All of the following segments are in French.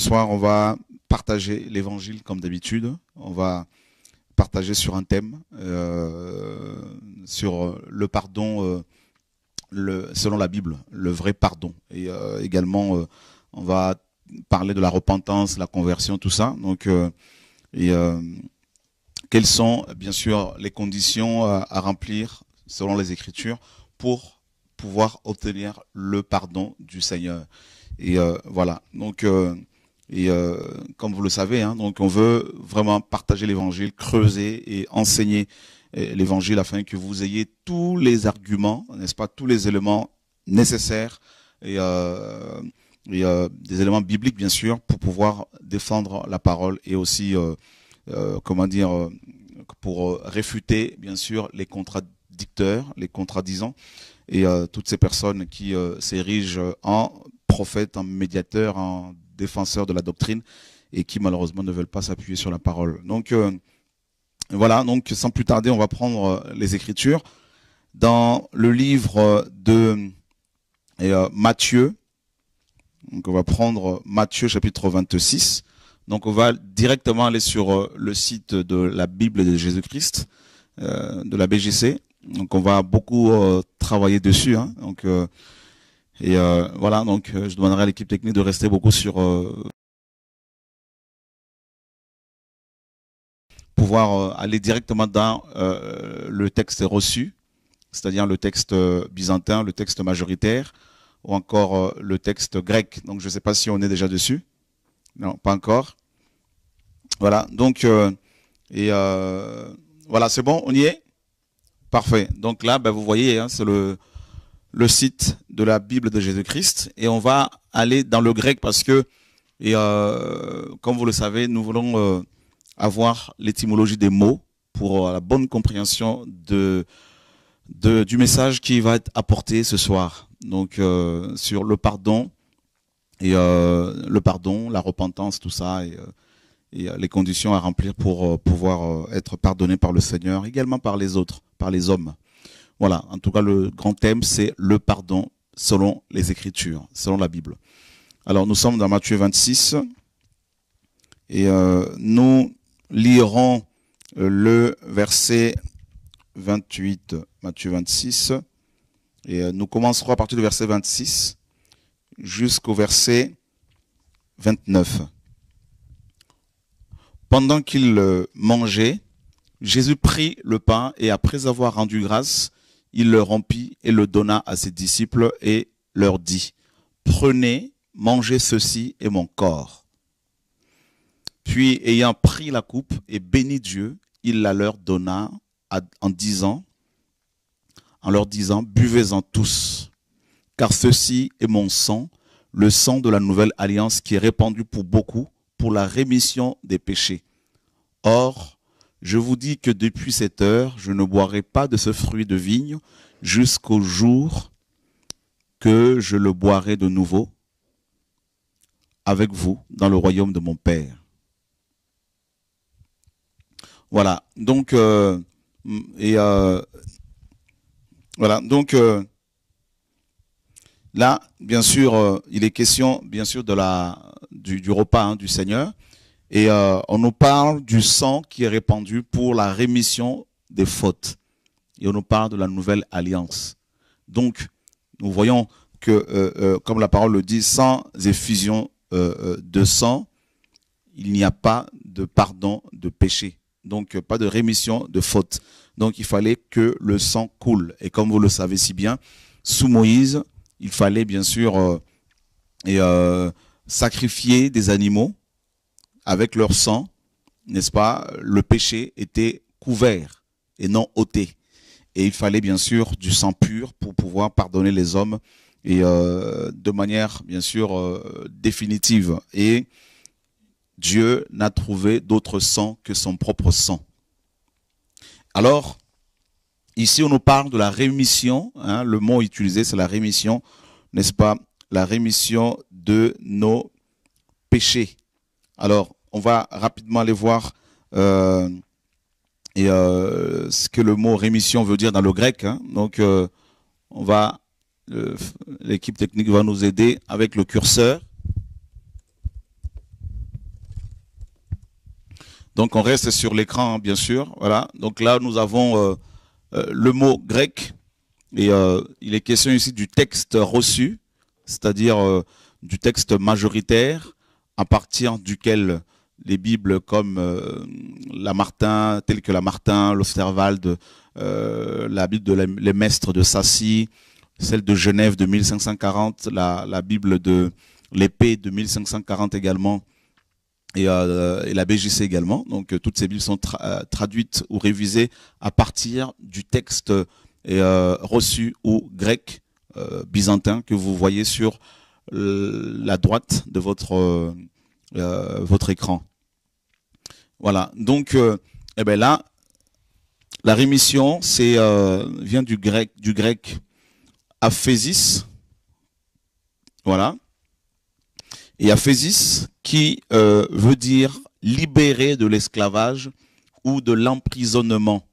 soir, on va partager l'évangile comme d'habitude. On va partager sur un thème, euh, sur euh, le pardon, euh, selon la Bible, le vrai pardon. Et également, on va parler de la repentance, la conversion, tout ça. Donc, et, quelles sont, bien sûr, les conditions à, remplir selon les Écritures pour pouvoir obtenir le pardon du Seigneur. Et voilà. Donc, et euh, comme vous le savez, hein, donc on veut vraiment partager l'évangile, creuser et enseigner euh, l'évangile afin que vous ayez tous les arguments, n'est-ce pas, tous les éléments nécessaires et, euh, des éléments bibliques bien sûr pour pouvoir défendre la parole et aussi, comment dire, pour réfuter bien sûr les contradicteurs, les contradisants et toutes ces personnes qui s'érigent en prophètes, en médiateurs, en défenseurs de la doctrine et qui malheureusement ne veulent pas s'appuyer sur la parole. Donc euh, voilà, donc sans plus tarder, on va prendre euh, les Écritures. Dans le livre de euh, Matthieu, donc on va prendre Matthieu chapitre 26. Donc on va directement aller sur euh, le site de la Bible de Jésus-Christ, de la BGC. Donc on va beaucoup travailler dessus. Hein. Donc et euh, voilà, donc euh, je demanderai à l'équipe technique de rester beaucoup sur euh, pouvoir aller directement dans le texte reçu, c'est-à-dire le texte byzantin, le texte majoritaire, ou encore le texte grec. Donc je ne sais pas si on est déjà dessus. Non, pas encore. Voilà, donc, et voilà, c'est bon, on y est Parfait. Donc là, ben, vous voyez, hein, c'est le, le site de la Bible de Jésus-Christ et on va aller dans le grec parce que, et euh, comme vous le savez, nous voulons euh, avoir l'étymologie des mots pour euh, la bonne compréhension de, du message qui va être apporté ce soir. Donc sur le pardon et le pardon, la repentance, tout ça et, et les conditions à remplir pour pouvoir être pardonné par le Seigneur, également par les autres, par les hommes. Voilà, en tout cas, le grand thème, c'est le pardon selon les Écritures, selon la Bible. Alors, nous sommes dans Matthieu 26 et euh, nous lirons euh, le verset 28, Matthieu 26, et euh, nous commencerons à partir du verset 26 jusqu'au verset 29. Pendant qu'il mangeait, Jésus prit le pain et après avoir rendu grâce, il le rompit et le donna à ses disciples et leur dit, Prenez, mangez ceci et mon corps. Puis, ayant pris la coupe et béni Dieu, il la leur donna en disant, en leur disant, Buvez-en tous, car ceci est mon sang, le sang de la nouvelle alliance qui est répandu pour beaucoup, pour la rémission des péchés. Or, je vous dis que depuis cette heure, je ne boirai pas de ce fruit de vigne jusqu'au jour que je le boirai de nouveau avec vous dans le royaume de mon Père. Voilà, donc, euh, mm, et, euh, voilà, donc euh, là, bien sûr, il est question, bien sûr, de la, du, repas hein, du Seigneur. Et euh, on nous parle du sang qui est répandu pour la rémission des fautes. Et on nous parle de la nouvelle alliance. Donc, nous voyons que, euh, euh, comme la parole le dit, sans effusion de sang, il n'y a pas de pardon de péché. Donc, pas de rémission de fautes. Donc, il fallait que le sang coule. Et comme vous le savez si bien, sous Moïse, il fallait bien sûr sacrifier des animaux avec leur sang, n'est-ce pas, le péché était couvert et non ôté. Et il fallait bien sûr du sang pur pour pouvoir pardonner les hommes et euh, de manière bien sûr euh, définitive. Et Dieu n'a trouvé d'autre sang que son propre sang. Alors, ici on nous parle de la rémission, hein, le mot utilisé c'est la rémission, n'est-ce pas La rémission de nos péchés. Alors, on va rapidement aller voir euh, et, euh, ce que le mot rémission veut dire dans le grec. Hein. Donc, euh, va l'équipe technique va nous aider avec le curseur. Donc, on reste sur l'écran, hein, bien sûr. Voilà. Donc là, nous avons le mot grec. Et il est question ici du texte reçu, c'est-à-dire du texte majoritaire à partir duquel les Bibles comme euh, la Martin, telles que la Martin, l'Osterwald, euh, la Bible de les de Sassy, celle de Genève de 1540, la, Bible de l'épée de 1540 également, et, euh, la BJC également. Donc toutes ces Bibles sont traduites ou révisées à partir du texte reçu ou grec, byzantin, que vous voyez sur euh, la droite de votre, euh, euh, votre écran. Voilà, donc eh ben là, la rémission c'est vient du grec, du grec aphésis. Voilà. Et aphésis qui veut dire libérer de l'esclavage ou de l'emprisonnement.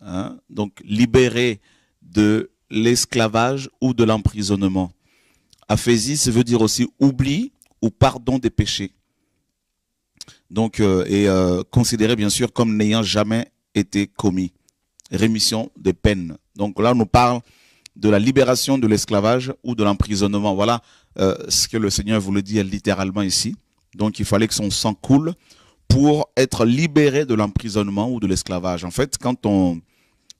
Hein? Donc libérer de l'esclavage ou de l'emprisonnement. Aphésie, ça veut dire aussi oubli ou pardon des péchés. Donc, euh, et euh, considéré bien sûr comme n'ayant jamais été commis. Rémission des peines. Donc là, on nous parle de la libération de l'esclavage ou de l'emprisonnement. Voilà euh, ce que le Seigneur vous le dit littéralement ici. Donc il fallait que son sang coule pour être libéré de l'emprisonnement ou de l'esclavage. En fait, quand on,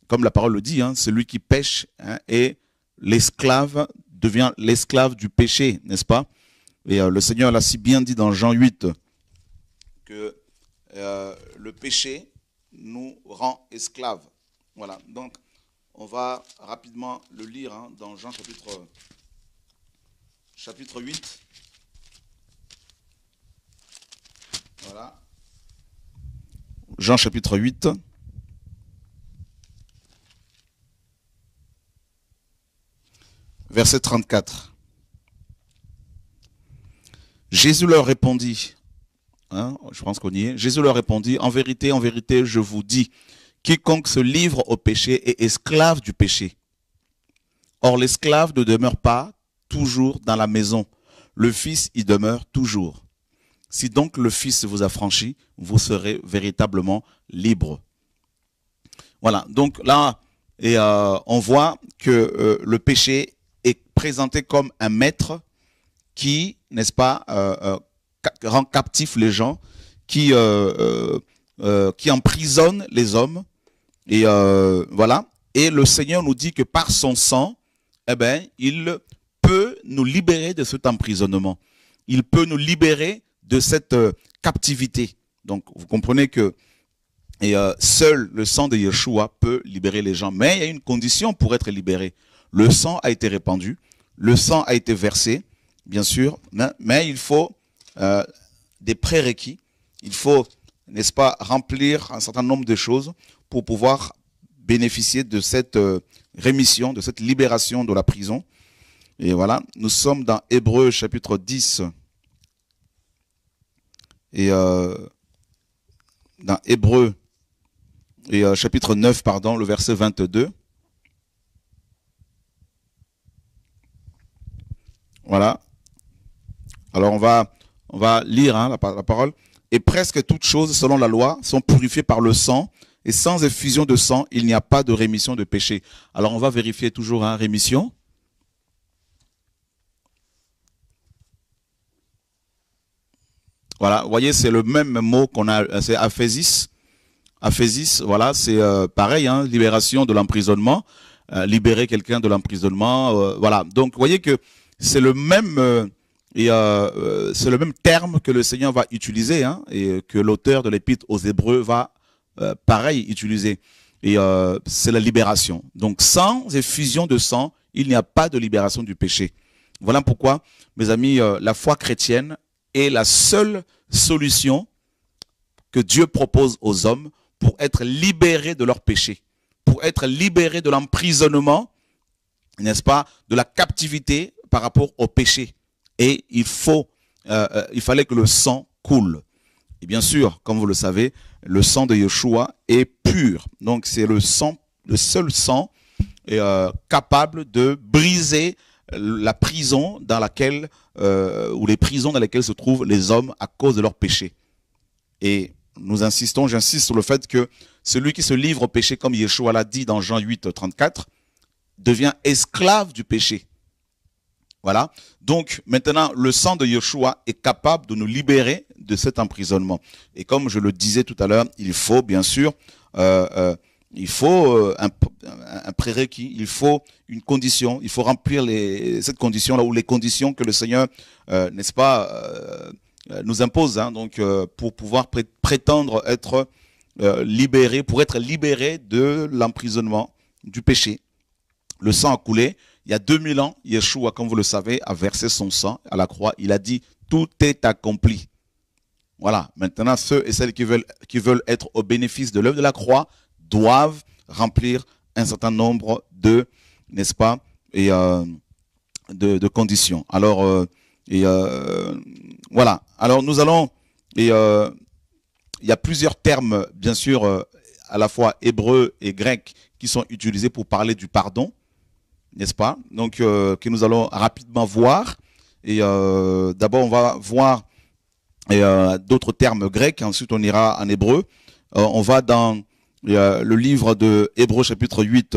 comme la parole le dit, hein, celui qui pêche hein, est l'esclave devient l'esclave du péché, n'est-ce pas Et euh, le Seigneur l'a si bien dit dans Jean 8 que euh, le péché nous rend esclaves. Voilà, donc on va rapidement le lire hein, dans Jean chapitre, chapitre 8. Voilà. Jean chapitre 8. verset 34. Jésus leur répondit, hein, je pense qu'on y est, Jésus leur répondit, en vérité, en vérité, je vous dis, quiconque se livre au péché est esclave du péché. Or l'esclave ne demeure pas toujours dans la maison, le Fils y demeure toujours. Si donc le Fils vous a franchi, vous serez véritablement libre. Voilà, donc là, et euh, on voit que euh, le péché est présenté comme un maître qui, n'est-ce pas, euh, euh, rend captif les gens, qui, euh, qui emprisonne les hommes. Et voilà. Et le Seigneur nous dit que par son sang, eh ben, il peut nous libérer de cet emprisonnement. Il peut nous libérer de cette captivité. Donc, vous comprenez que et, seul le sang de Yeshua peut libérer les gens. Mais il y a une condition pour être libéré. Le sang a été répandu, le sang a été versé, bien sûr, mais, il faut euh, des prérequis, il faut, n'est-ce pas, remplir un certain nombre de choses pour pouvoir bénéficier de cette euh, rémission, de cette libération de la prison. Et voilà, nous sommes dans Hébreu chapitre 10. Et euh, dans Hébreu et, chapitre 9, pardon, le verset 22. Voilà. Alors on va, on va lire hein, la, parole. Et presque toutes choses, selon la loi, sont purifiées par le sang. Et sans effusion de sang, il n'y a pas de rémission de péché. Alors on va vérifier toujours hein, rémission. Voilà, vous voyez, c'est le même mot qu'on a, c'est aphésis. Aphésis, voilà, c'est euh, pareil, hein, libération de l'emprisonnement, euh, libérer quelqu'un de l'emprisonnement, euh, voilà. Donc, vous voyez que c'est le même et euh, euh, c'est le même terme que le Seigneur va utiliser hein, et que l'auteur de l'épître aux Hébreux va euh, pareil utiliser. Et c'est la libération. Donc sans effusion de sang, il n'y a pas de libération du péché. Voilà pourquoi, mes amis, la foi chrétienne est la seule solution que Dieu propose aux hommes pour être libérés de leur péché, pour être libérés de l'emprisonnement, n'est-ce pas, de la captivité par rapport au péché. Et il, faut, euh, euh, il fallait que le sang coule. Et bien sûr, comme vous le savez, le sang de Yeshua est pur. Donc c'est le sang, le seul sang euh, capable de briser la prison dans laquelle ou les prisons dans lesquelles se trouvent les hommes à cause de leur péché. Et nous insistons, j'insiste sur le fait que celui qui se livre au péché, comme Yeshua l'a dit dans Jean 8, 34, devient esclave du péché. Voilà. Donc maintenant, le sang de Yeshua est capable de nous libérer de cet emprisonnement. Et comme je le disais tout à l'heure, il faut bien sûr, euh, euh, il faut euh, un, prérequis, il faut une condition, il faut remplir cette condition là ou les conditions que le Seigneur, n'est-ce pas, nous impose. Hein, donc pour pouvoir prétendre être libéré, pour être libéré de l'emprisonnement du péché. Le sang a coulé il y a 2000 ans, Yeshua, comme vous le savez, a versé son sang à la croix. Il a dit, tout est accompli. Voilà. Maintenant, ceux et celles qui veulent, qui veulent être au bénéfice de l'œuvre de la croix doivent remplir un certain nombre de, n'est-ce pas, et euh, de, conditions. Alors, euh, et euh, voilà. Alors, nous allons. Et il y a plusieurs termes, bien sûr, à la fois hébreux et grecs, qui sont utilisés pour parler du pardon n'est-ce pas Donc, euh, que nous allons rapidement voir. Et euh, d'abord, on va voir euh, d'autres termes grecs. Ensuite, on ira en hébreu. on va dans le livre de Hébreu chapitre 8.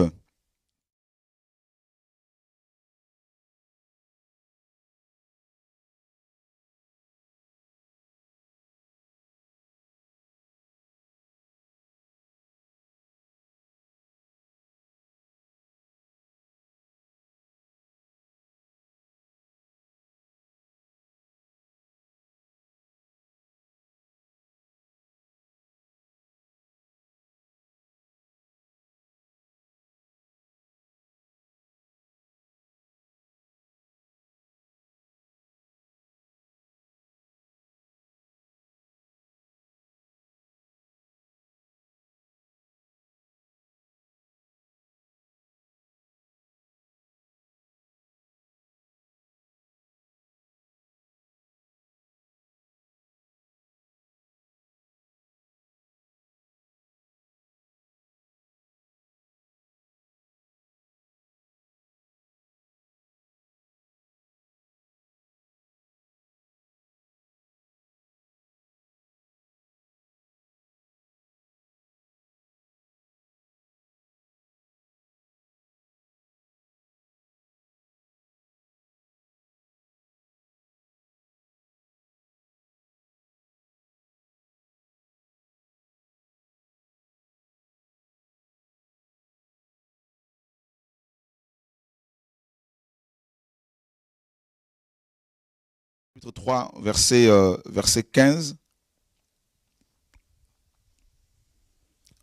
3, verset, euh, verset 15.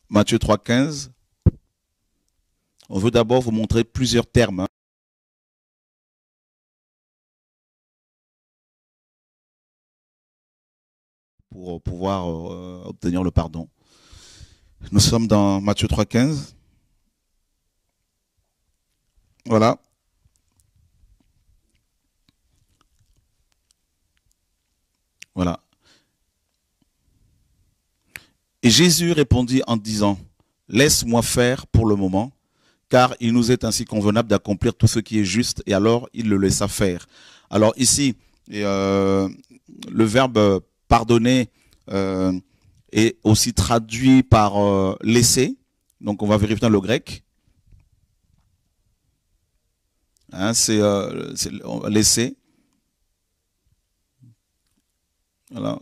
Matthieu 3, 15. On veut d'abord vous montrer plusieurs termes. Hein. pour euh, pouvoir euh, obtenir le pardon. Nous sommes dans Matthieu 3.15. Voilà. Voilà. Et Jésus répondit en disant, Laisse-moi faire pour le moment, car il nous est ainsi convenable d'accomplir tout ce qui est juste, et alors il le laissa faire. Alors ici, euh, le verbe pardonner euh, est aussi traduit par euh, laisser, donc on va vérifier dans le grec. Hein, c'est laisser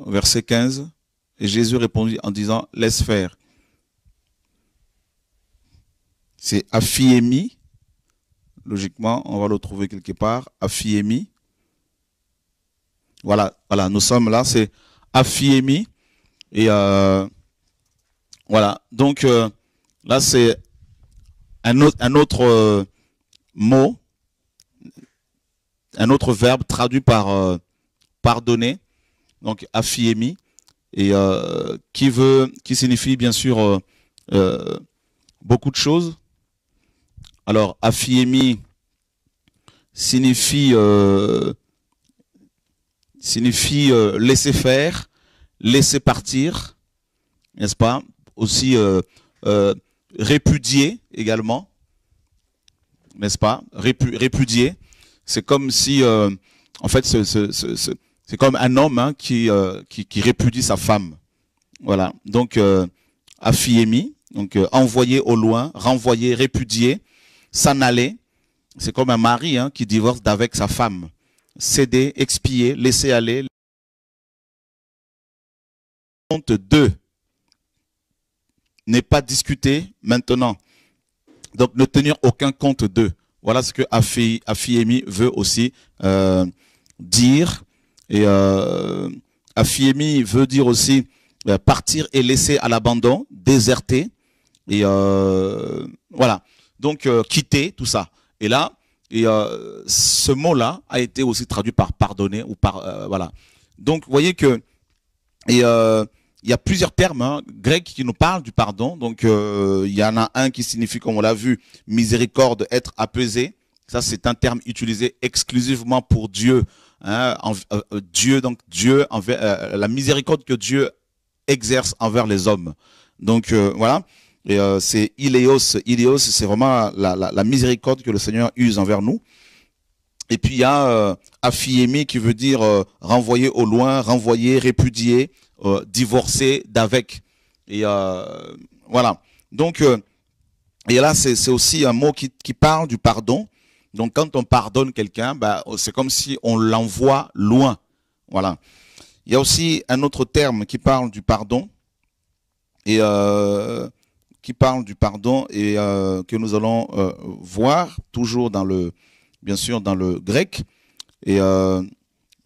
verset 15. Et Jésus répondit en disant, laisse faire. C'est Afiemi Logiquement, on va le trouver quelque part. Afiemi. Voilà, voilà, nous sommes là. C'est Afiemi. Et euh, voilà. Donc euh, là, c'est un autre, un autre euh, mot, un autre verbe traduit par pardonner donc Afiemi, et euh, qui veut, qui signifie bien sûr euh, euh, beaucoup de choses. Alors Afiemi signifie signifie laisser faire, laisser partir, n'est-ce pas Aussi répudier également, n'est-ce pas Répudier, c'est comme si, en fait, ce, c'est comme un homme hein, euh, qui, qui, répudie sa femme. Voilà. Donc euh, afiemi, donc euh, envoyé au loin, renvoyé, répudié, s'en aller. C'est comme un mari hein, qui divorce d'avec sa femme. Céder, expier, laisser aller. Compte d'eux N'est pas discuté maintenant. Donc ne tenir aucun compte d'eux. Voilà ce que affi Afiemi veut aussi euh, dire et euh, veut dire aussi euh, partir et laisser à l'abandon, déserter. Et euh, voilà. Donc euh, quitter, tout ça. Et là, et, euh, ce mot-là a été aussi traduit par pardonner ou par voilà. Donc vous voyez que il y a plusieurs termes hein, grecs qui nous parlent du pardon. Donc il y en a un qui signifie, comme on l'a vu, miséricorde, être apaisé. Ça, c'est un terme utilisé exclusivement pour Dieu Hein, en, euh, euh, Dieu, donc Dieu, envers, euh, la miséricorde que Dieu exerce envers les hommes. Donc voilà, et c'est Iléos. Iléos, c'est vraiment la, la, miséricorde que le Seigneur use envers nous. Et puis il y a afiemi qui veut dire renvoyer au loin, renvoyer, répudier, divorcer d'avec. Et voilà. Donc et là, c'est aussi un mot qui, qui parle du pardon. Donc quand on pardonne quelqu'un, bah, c'est comme si on l'envoie loin. Voilà. Il y a aussi un autre terme qui parle du pardon et euh, qui parle du pardon et euh, que nous allons euh, voir toujours dans le, bien sûr, dans le grec. Et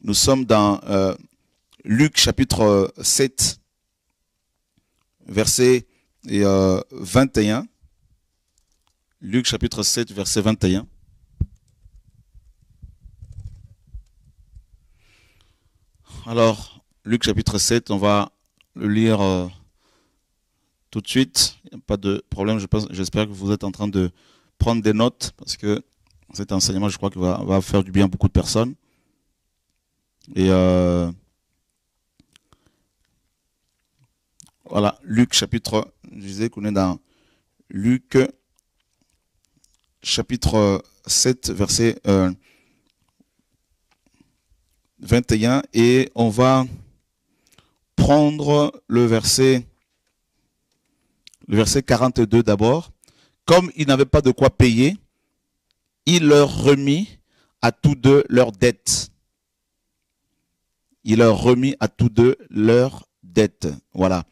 nous sommes dans Luc chapitre 7, verset et, 21. Luc chapitre 7, verset 21. Alors, Luc chapitre 7, on va le lire euh, tout de suite. Pas de problème, j'espère que vous êtes en train de prendre des notes parce que cet enseignement, je crois qu'il va, faire du bien à beaucoup de personnes. Et euh, voilà, Luc chapitre, je disais qu'on est dans Luc chapitre 7, verset 1. Euh, 21 et on va prendre le verset, le verset 42 d'abord. Comme ils n'avaient pas de quoi payer, il leur remit à tous deux leurs dettes Il leur remit à tous deux leur dettes Voilà.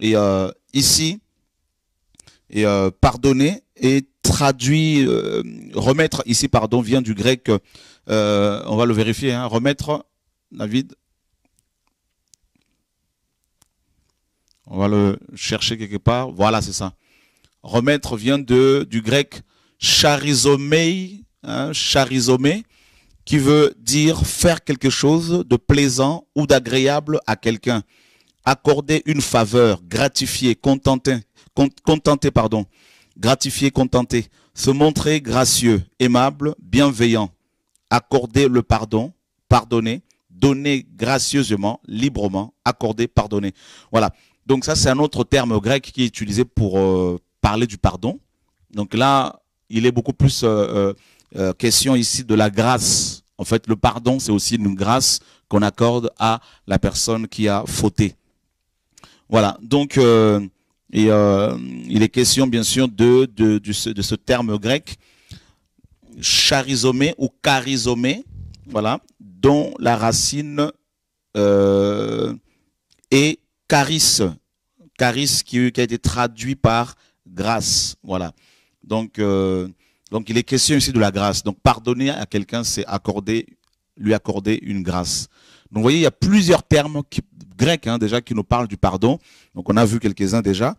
Et euh, ici, et, euh, pardonner et traduit, euh, remettre ici, pardon, vient du grec, on va le vérifier, hein, remettre David. On va le chercher quelque part. Voilà, c'est ça. Remettre vient de, du grec charizomei, hein, charizomé, qui veut dire faire quelque chose de plaisant ou d'agréable à quelqu'un. Accorder une faveur, gratifier, contenter, contenter, pardon. Gratifier, contenter. Se montrer gracieux, aimable, bienveillant. Accorder le pardon, pardonner donner gracieusement, librement, accordé pardonner. Voilà. Donc ça, c'est un autre terme grec qui est utilisé pour euh, parler du pardon. Donc là, il est beaucoup plus euh, euh, question ici de la grâce. En fait, le pardon, c'est aussi une grâce qu'on accorde à la personne qui a fauté. Voilà. Donc, et, il est question, bien sûr, de, de, ce, de ce terme grec, charizomé ou charisomé. Voilà dont la racine euh, est charis, charis qui, a été traduit par grâce. Voilà. Donc, euh, donc il est question ici de la grâce. Donc pardonner à quelqu'un, c'est accorder, lui accorder une grâce. Donc vous voyez, il y a plusieurs termes grecs hein, déjà qui nous parlent du pardon. Donc on a vu quelques-uns déjà.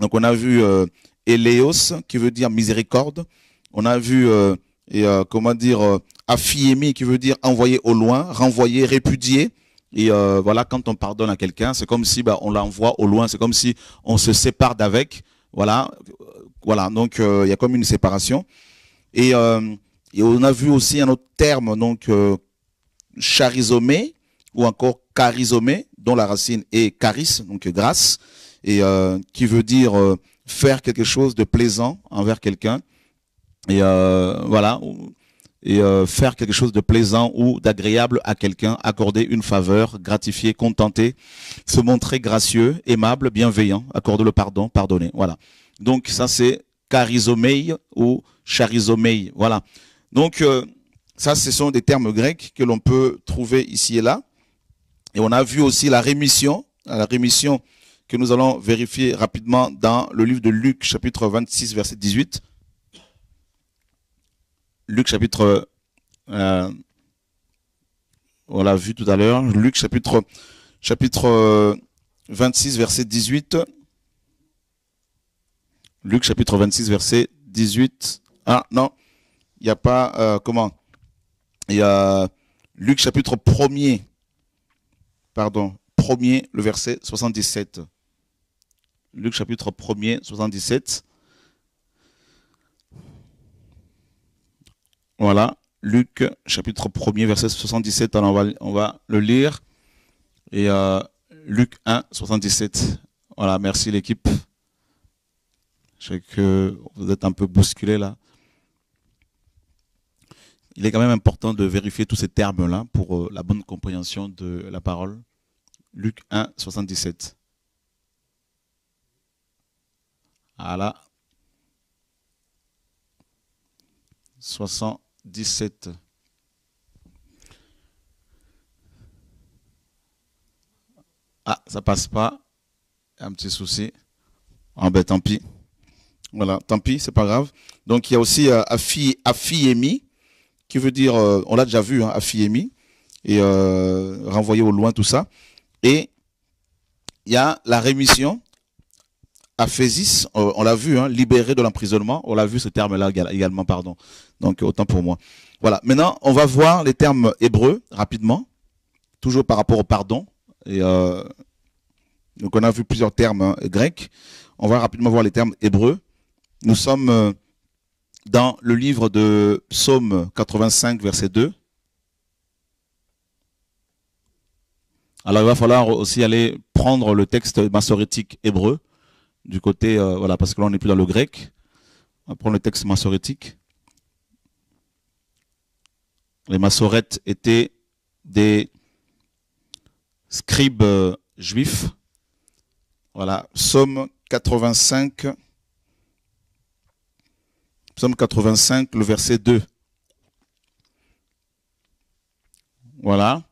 Donc on a vu euh, Eleos qui veut dire miséricorde. On a vu euh, et euh, comment dire euh, qui veut dire envoyer au loin, renvoyer, répudier. Et euh, voilà, quand on pardonne à quelqu'un, c'est comme si bah, on l'envoie au loin, c'est comme si on se sépare d'avec. Voilà, euh, voilà. Donc il y a comme une séparation. Et, et, on a vu aussi un autre terme, donc charisomé ou encore charisomé, dont la racine est charis, donc grâce, et qui veut dire faire quelque chose de plaisant envers quelqu'un et euh, voilà. Et euh, faire quelque chose de plaisant ou d'agréable à quelqu'un, accorder une faveur, gratifier, contenter, se montrer gracieux, aimable, bienveillant, accorder le pardon, pardonner. Voilà. Donc ça c'est charizomei ou charizomei. Voilà. Donc euh, ça ce sont des termes grecs que l'on peut trouver ici et là. Et on a vu aussi la rémission, la rémission que nous allons vérifier rapidement dans le livre de Luc chapitre 26 verset 18. Luc chapitre, euh, on l'a vu tout à l'heure, Luc chapitre, 26, euh, verset 18. Luc chapitre 26, verset 18. Ah non, il n'y a pas, euh, comment Il y a Luc chapitre 1er, pardon, 1er, le verset 77. Luc chapitre 1er, 77. Voilà, Luc chapitre 1 verset 77. on va, le lire. Et euh, Luc 1, 77. Voilà, merci l'équipe. Je sais que vous êtes un peu bousculé là. Il est quand même important de vérifier tous ces termes-là pour euh, la bonne compréhension de la parole. Luc 1, 77. Voilà. 60. 17. Ah, ça passe pas. Un petit souci. Ah ben tant pis. Voilà, tant pis, c'est pas grave. Donc il y a aussi euh, Afi, Afiemi, qui veut dire, euh, on l'a déjà vu, hein, Afiemi, et euh, renvoyer au loin tout ça. Et il y a la rémission, à euh, on l'a vu, hein, libéré de l'emprisonnement. On l'a vu ce terme-là également, pardon. Donc autant pour moi. Voilà. Maintenant, on va voir les termes hébreux rapidement, toujours par rapport au pardon. Et euh, donc on a vu plusieurs termes hein, grecs. On va rapidement voir les termes hébreux. Nous sommes euh, dans le livre de Psaume 85, verset 2. Alors il va falloir aussi aller prendre le texte massorétique hébreu du côté, euh, voilà, parce que là on n'est plus dans le grec. On va prendre le texte massorétique. Les massorètes étaient des scribes euh, juifs. Voilà, Somme 85, Psaume 85, le verset 2. Voilà.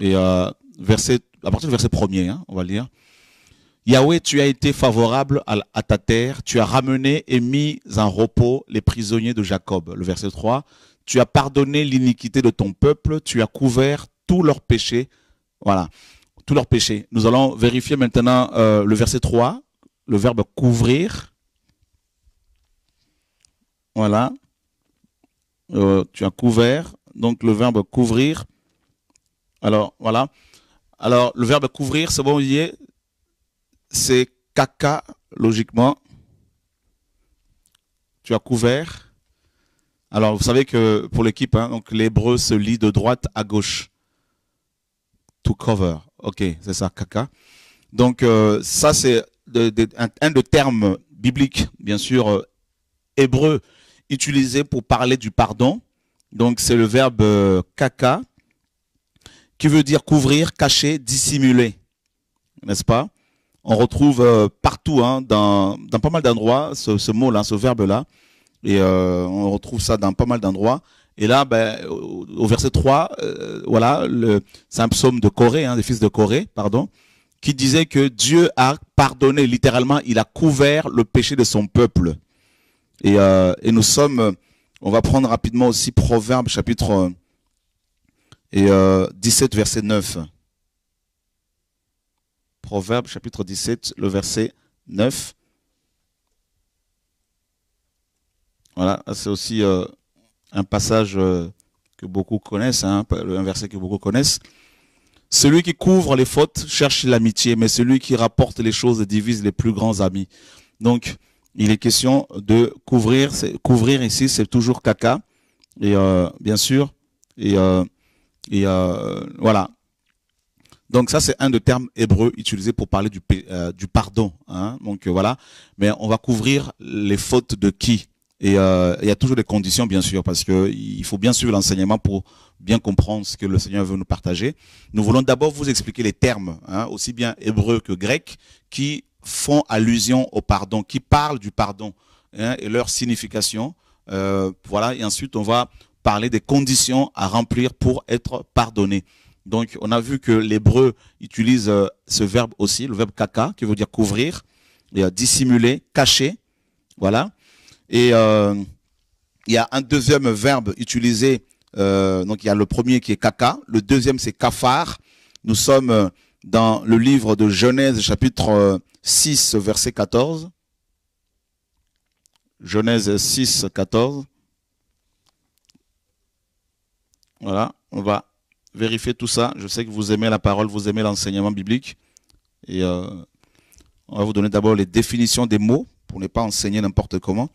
Et euh, verset, à partir du verset premier hein, on va lire. Yahweh, tu as été favorable à ta terre, tu as ramené et mis en repos les prisonniers de Jacob. Le verset 3, tu as pardonné l'iniquité de ton peuple, tu as couvert tous leurs péchés. Voilà, tous leurs péchés. Nous allons vérifier maintenant euh, le verset 3, le verbe couvrir. Voilà, euh, tu as couvert, donc le verbe couvrir. Alors, voilà. Alors, le verbe couvrir, c'est bon, il c'est caca, logiquement. Tu as couvert. Alors, vous savez que pour l'équipe, hein, donc l'hébreu se lit de droite à gauche. To cover. Ok, c'est ça, caca. Donc, euh, ça, c'est un, un des termes bibliques, bien sûr, euh, hébreu, utilisé pour parler du pardon. Donc, c'est le verbe euh, caca, qui veut dire couvrir, cacher, dissimuler. N'est-ce pas? On retrouve euh, partout, hein, dans, pas mal d'endroits, ce, mot-là, ce verbe-là. Et euh, on retrouve ça dans pas mal d'endroits. Et là, ben, au, verset 3, euh, voilà, c'est un psaume de Corée, hein, des fils de Corée, pardon, qui disait que Dieu a pardonné, littéralement, il a couvert le péché de son peuple. Et, nous sommes, on va prendre rapidement aussi Proverbe chapitre et, 17, verset 9. Proverbe chapitre 17, le verset 9. Voilà, ah, c'est aussi euh, un passage euh, que beaucoup connaissent, hein, un verset que beaucoup connaissent. Celui qui couvre les fautes cherche l'amitié, mais celui qui rapporte les choses divise les plus grands amis. Donc, il est question de couvrir. Couvrir ici, c'est toujours caca. Et euh, bien sûr, et, et voilà, donc ça, c'est un des termes hébreux utilisés pour parler du, euh, du pardon. Hein. Donc euh, voilà, mais on va couvrir les fautes de qui Et euh, il y a toujours des conditions, bien sûr, parce que il faut bien suivre l'enseignement pour bien comprendre ce que le Seigneur veut nous partager. Nous voulons d'abord vous expliquer les termes, hein, aussi bien hébreux que grecs, qui font allusion au pardon, qui parlent du pardon hein, et leur signification. voilà, et ensuite on va parler des conditions à remplir pour être pardonné. Donc, on a vu que l'hébreu utilise euh, ce verbe aussi, le verbe kaka, qui veut dire couvrir, euh, dissimuler, cacher. Voilà. Et euh, il y a un deuxième verbe utilisé. donc, il y a le premier qui est kaka. Le deuxième, c'est kafar. Nous sommes dans le livre de Genèse, chapitre 6, verset 14. Genèse 6, 14. Voilà, on va vérifiez tout ça. Je sais que vous aimez la parole, vous aimez l'enseignement biblique. Et euh, on va vous donner d'abord les définitions des mots pour ne pas enseigner n'importe comment.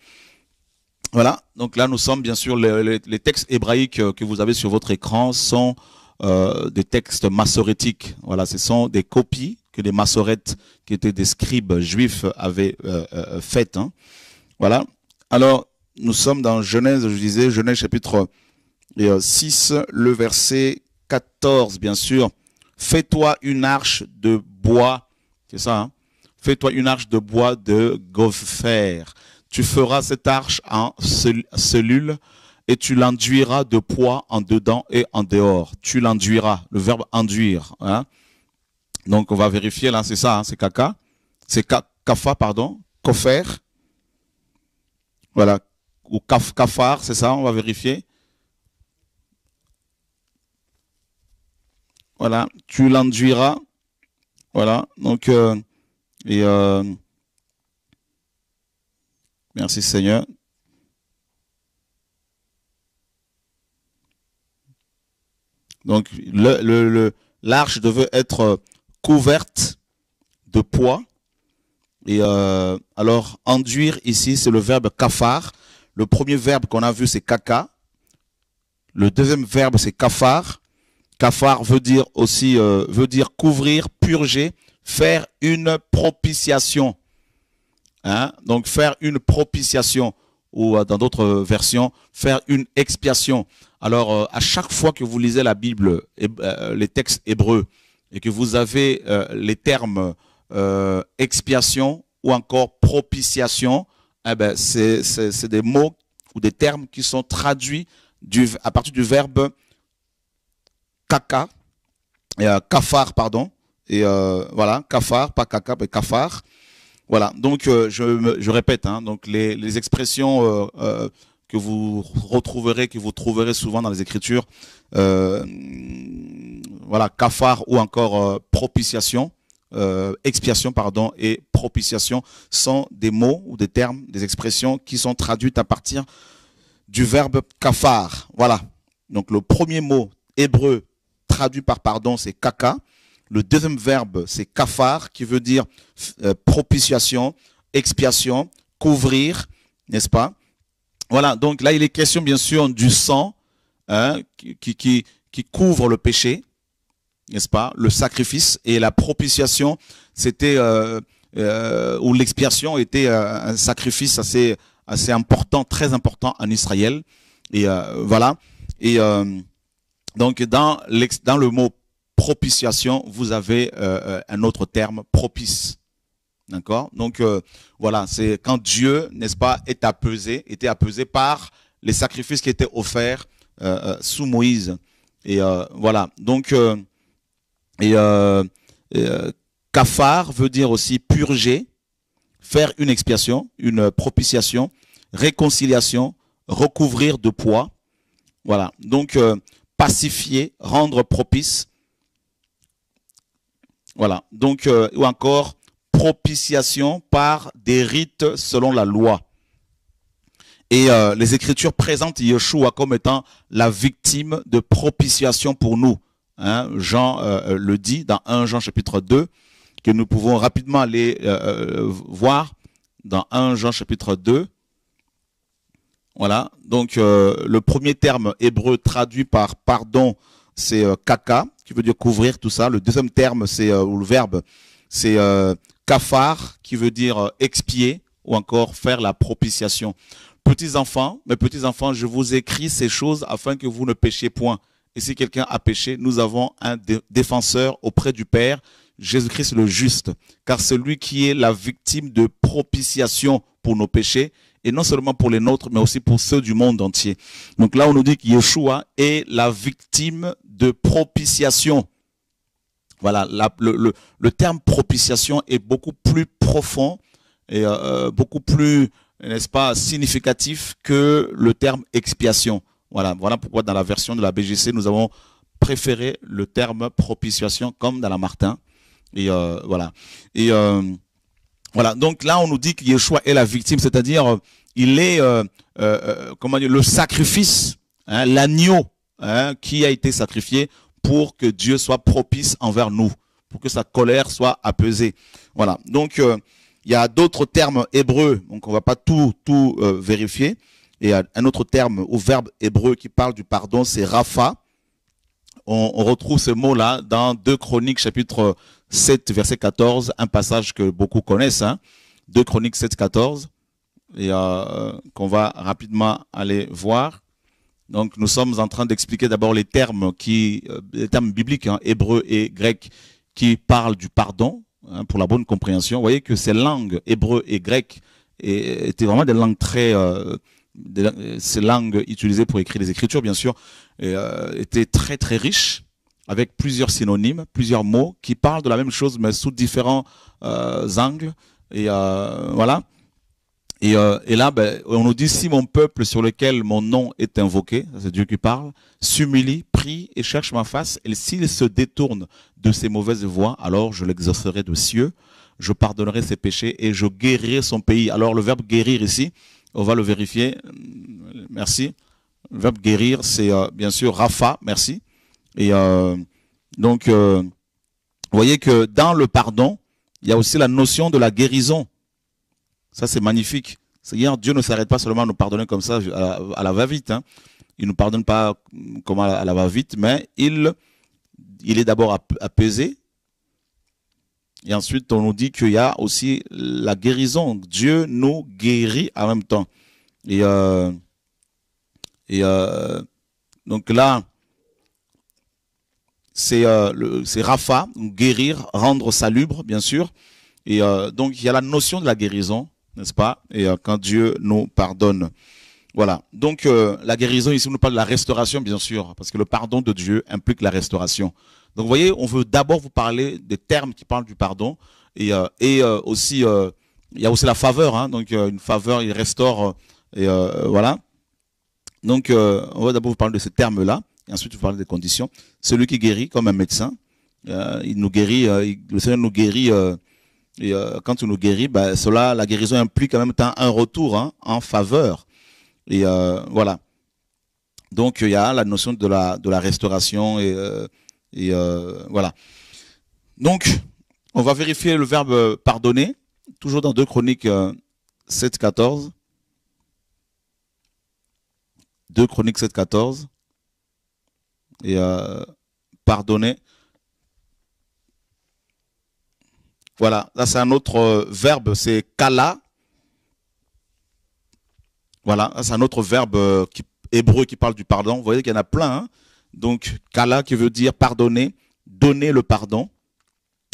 Voilà, donc là nous sommes bien sûr, les, textes hébraïques euh, que vous avez sur votre écran sont euh, des textes massorétiques. Voilà, ce sont des copies que les massorètes, qui étaient des scribes juifs, avaient euh, faites. Hein. Voilà, alors nous sommes dans Genèse, je disais, Genèse chapitre 6, le verset 14, bien sûr. Fais-toi une arche de bois. C'est ça, hein? Fais-toi une arche de bois de gopher. Tu feras cette arche en cellule et tu l'enduiras de poids en dedans et en dehors. Tu l'enduiras, le verbe enduire. Hein. Donc on va vérifier là, c'est ça, hein, c'est caca, C'est kafa, pardon, kofer. Voilà, ou kaf, kafar, c'est ça, on va vérifier. Voilà, tu l'enduiras, Voilà, donc, euh, et euh, merci Seigneur. Donc, l'arche le, le, devait être euh, couverte de poids. Et alors, enduire ici, c'est le verbe kafar. Le premier verbe qu'on a vu, c'est kaka. Le deuxième verbe, c'est kafar. Kafar veut dire aussi, euh, veut dire couvrir, purger, faire une propitiation. Hein? Donc faire une propitiation ou euh, dans d'autres versions, faire une expiation. Alors euh, à chaque fois que vous lisez la Bible, les textes hébreux, et que vous avez les termes expiation ou encore propitiation, eh ben, c'est des mots ou des termes qui sont traduits du, à partir du verbe caca, et, euh, pardon. Et euh, voilà, cafard, pas caca, mais cafard, Voilà, donc euh, je, répète, hein, donc les, expressions que vous retrouverez, que vous trouverez souvent dans les Écritures, voilà, cafard ou encore propitiation, expiation pardon et propitiation sont des mots ou des termes, des expressions qui sont traduites à partir du verbe kafar. Voilà. Donc le premier mot hébreu traduit par pardon, c'est caca. Le deuxième verbe, c'est kafar, qui veut dire euh, propitiation, expiation, couvrir, n'est-ce pas Voilà, donc là, il est question, bien sûr, du sang hein, qui, qui, qui couvre le péché, n'est-ce pas Le sacrifice et la propitiation, c'était... Euh, euh, ou l'expiation était un sacrifice assez assez important, très important en Israël. Et voilà. Et donc dans, le mot propitiation, vous avez euh, euh, un autre terme, propice. D'accord Donc euh, voilà, c'est quand Dieu, n'est-ce pas, est apaisé, était apaisé par les sacrifices qui étaient offerts sous Moïse. Et voilà, donc, et, kafar veut dire aussi purger, faire une expiation, une propitiation, réconciliation, recouvrir de poids. Voilà, donc pacifier, rendre propice. Voilà. Donc, euh, ou encore propitiation par des rites selon la loi. Et euh, les Écritures présentent Yeshua comme étant la victime de propitiation pour nous. Hein. Jean euh, le dit dans 1 Jean chapitre 2, que nous pouvons rapidement aller voir dans 1 Jean chapitre 2. Voilà. Donc euh, le premier terme hébreu traduit par pardon, c'est euh, kaka, qui veut dire couvrir tout ça. Le deuxième terme, c'est euh, ou le verbe, c'est kafar, qui veut dire expier ou encore faire la propitiation. Petits enfants, mes petits enfants, je vous écris ces choses afin que vous ne péchiez point. Et si quelqu'un a péché, nous avons un défenseur auprès du Père, Jésus-Christ le juste, car celui qui est la victime de propitiation pour nos péchés, et non seulement pour les nôtres, mais aussi pour ceux du monde entier. Donc là, on nous dit que Yeshua est la victime de propitiation. Voilà, le, terme propitiation est beaucoup plus profond et euh, euh, beaucoup plus, n'est-ce pas, significatif que le terme expiation. Voilà, voilà pourquoi dans la version de la BGC, nous avons préféré le terme propitiation comme dans la Martin. Et euh, voilà. Et voilà, donc là on nous dit que Yeshua est la victime, c'est-à-dire euh, il est euh, euh, comment dire, le sacrifice, hein, l'agneau hein, qui a été sacrifié pour que Dieu soit propice envers nous, pour que sa colère soit apaisée. Voilà, donc il y a d'autres termes hébreux, donc on ne va pas tout, tout vérifier. Et un autre terme au verbe hébreu qui parle du pardon, c'est Rapha. On, retrouve ce mot-là dans deux Chroniques chapitre 7, verset 14, un passage que beaucoup connaissent, hein, 2 Chroniques 7, 14, et euh, qu'on va rapidement aller voir. Donc nous sommes en train d'expliquer d'abord les termes qui, euh, les termes bibliques, hein, hébreu et grec, qui parlent du pardon hein, pour la bonne compréhension. Vous voyez que ces langues hébreu et grec étaient vraiment des langues très, euh, ces langues utilisées pour écrire les Écritures, bien sûr, étaient très très riches avec plusieurs synonymes, plusieurs mots qui parlent de la même chose mais sous différents euh, angles. Et euh, voilà. Euh, et, là, ben, on nous dit si mon peuple sur lequel mon nom est invoqué, c'est Dieu qui parle, s'humilie, prie et cherche ma face, et s'il se détourne de ses mauvaises voies, alors je l'exaucerai de cieux, je pardonnerai ses péchés et je guérirai son pays. Alors le verbe guérir ici, on va le vérifier. Merci. Le verbe guérir, c'est bien sûr Rafa, merci et euh, donc, euh, vous voyez que dans le pardon, il y a aussi la notion de la guérison. Ça, c'est magnifique. cest Dieu ne s'arrête pas seulement à nous pardonner comme ça, à la, va-vite. Hein. Il ne nous pardonne pas comme à la, va-vite, mais il, il est d'abord apaisé. Et ensuite, on nous dit qu'il y a aussi la guérison. Dieu nous guérit en même temps. Et, euh, et euh, donc là, c'est euh, Rafa, guérir, rendre salubre, bien sûr. Et euh, donc, il y a la notion de la guérison, n'est-ce pas Et euh, quand Dieu nous pardonne. Voilà. Donc, euh, la guérison, ici, on nous parle de la restauration, bien sûr, parce que le pardon de Dieu implique la restauration. Donc, vous voyez, on veut d'abord vous parler des termes qui parlent du pardon. Et, aussi, il y a aussi la faveur. Hein, donc, une faveur, il restaure. et voilà. Donc, on va d'abord vous parler de ces termes-là et ensuite vous parlez des conditions. Celui qui guérit, comme un médecin, euh, il nous guérit, euh, le Seigneur nous guérit, euh, et quand il nous guérit, ben, cela, la guérison implique en même temps un retour hein, en faveur. Et voilà. Donc il y a la notion de la, de la restauration et, et voilà. Donc on va vérifier le verbe pardonner, toujours dans 2 Chroniques 7, 14. 2 Chroniques 7, 14 et euh, pardonner. Voilà, là c'est un autre euh, verbe, c'est kala. Voilà, c'est un autre verbe euh, hébreu qui parle du pardon. Vous voyez qu'il y en a plein. Hein. donc, kala qui veut dire pardonner, donner le pardon.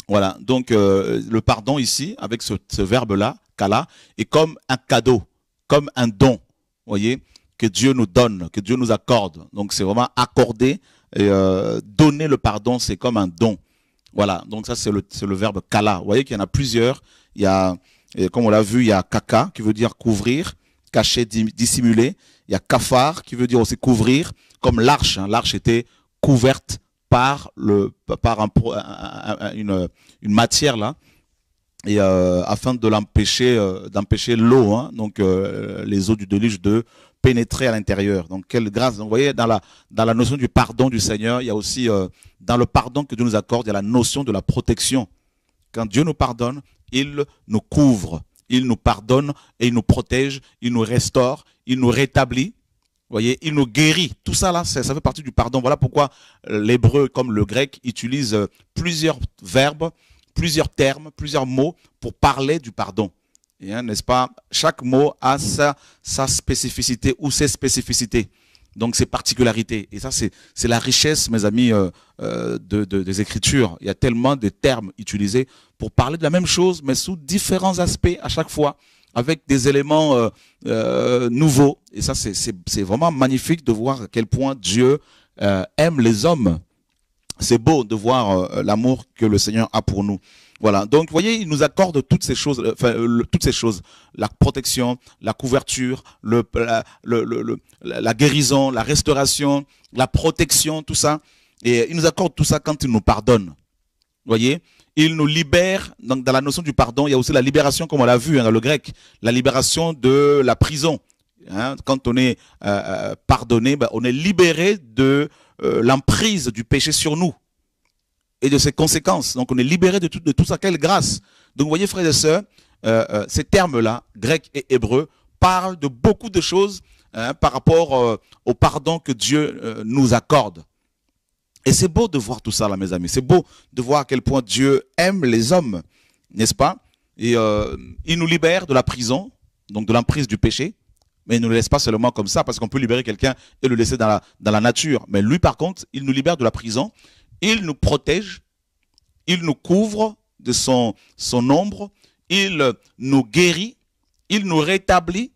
Voilà, donc le pardon ici, avec ce, ce verbe-là, kala, est comme un cadeau, comme un don. Vous voyez que Dieu nous donne, que Dieu nous accorde. Donc c'est vraiment accorder et euh, donner le pardon, c'est comme un don. Voilà, donc ça c'est le, le verbe kala. Vous voyez qu'il y en a plusieurs. Il y a, comme on l'a vu, il y a kaka qui veut dire couvrir, cacher, dissimuler. Il y a kafar qui veut dire aussi couvrir, comme l'arche. Hein. L'arche était couverte par le par un, une, une matière là et euh, afin de l'empêcher euh, d'empêcher l'eau hein, donc euh, les eaux du déluge de pénétrer à l'intérieur. Donc quelle grâce. vous voyez, dans la, dans la notion du pardon du Seigneur, il y a aussi, euh, dans le pardon que Dieu nous accorde, il y a la notion de la protection. Quand Dieu nous pardonne, il nous couvre, il nous pardonne et il nous protège, il nous restaure, il nous rétablit. voyez, il nous guérit. Tout ça, là, ça, ça fait partie du pardon. Voilà pourquoi l'hébreu, comme le grec, utilise euh, plusieurs verbes, plusieurs termes, plusieurs mots pour parler du pardon. Hein, n'est-ce pas Chaque mot a sa, spécificité ou ses spécificités, donc ses particularités. Et ça, c'est la richesse, mes amis, euh, euh, des Écritures. Il y a tellement de termes utilisés pour parler de la même chose, mais sous différents aspects à chaque fois, avec des éléments euh, nouveaux. Et ça, c'est vraiment magnifique de voir à quel point Dieu aime les hommes. C'est beau de voir l'amour que le Seigneur a pour nous. Voilà. Donc, vous voyez, il nous accorde toutes ces choses, euh, euh, toutes ces choses. La protection, la couverture, la, guérison, la restauration, la protection, tout ça. Et il nous accorde tout ça quand il nous pardonne. Vous voyez? il nous libère, Donc dans la notion du pardon, il y a aussi la libération, comme on l'a vu hein, dans le grec, la libération de la prison. Hein, quand on est euh, pardonné, ben, on est libéré de l'emprise du péché sur nous et de ses conséquences. Donc on est libéré de tout, de tout ça. Quelle grâce Donc vous voyez, frères et sœurs, euh, euh, ces termes-là, grecs et hébreux, parlent de beaucoup de choses hein, par rapport euh, au pardon que Dieu nous accorde. Et c'est beau de voir tout ça, là, mes amis. C'est beau de voir à quel point Dieu aime les hommes, n'est-ce pas Et il nous libère de la prison, donc de l'emprise du péché, mais il ne nous laisse pas seulement comme ça, parce qu'on peut libérer quelqu'un et le laisser dans la, dans la nature. Mais lui, par contre, il nous libère de la prison il nous protège, il nous couvre de son, son ombre, il nous guérit, il nous rétablit,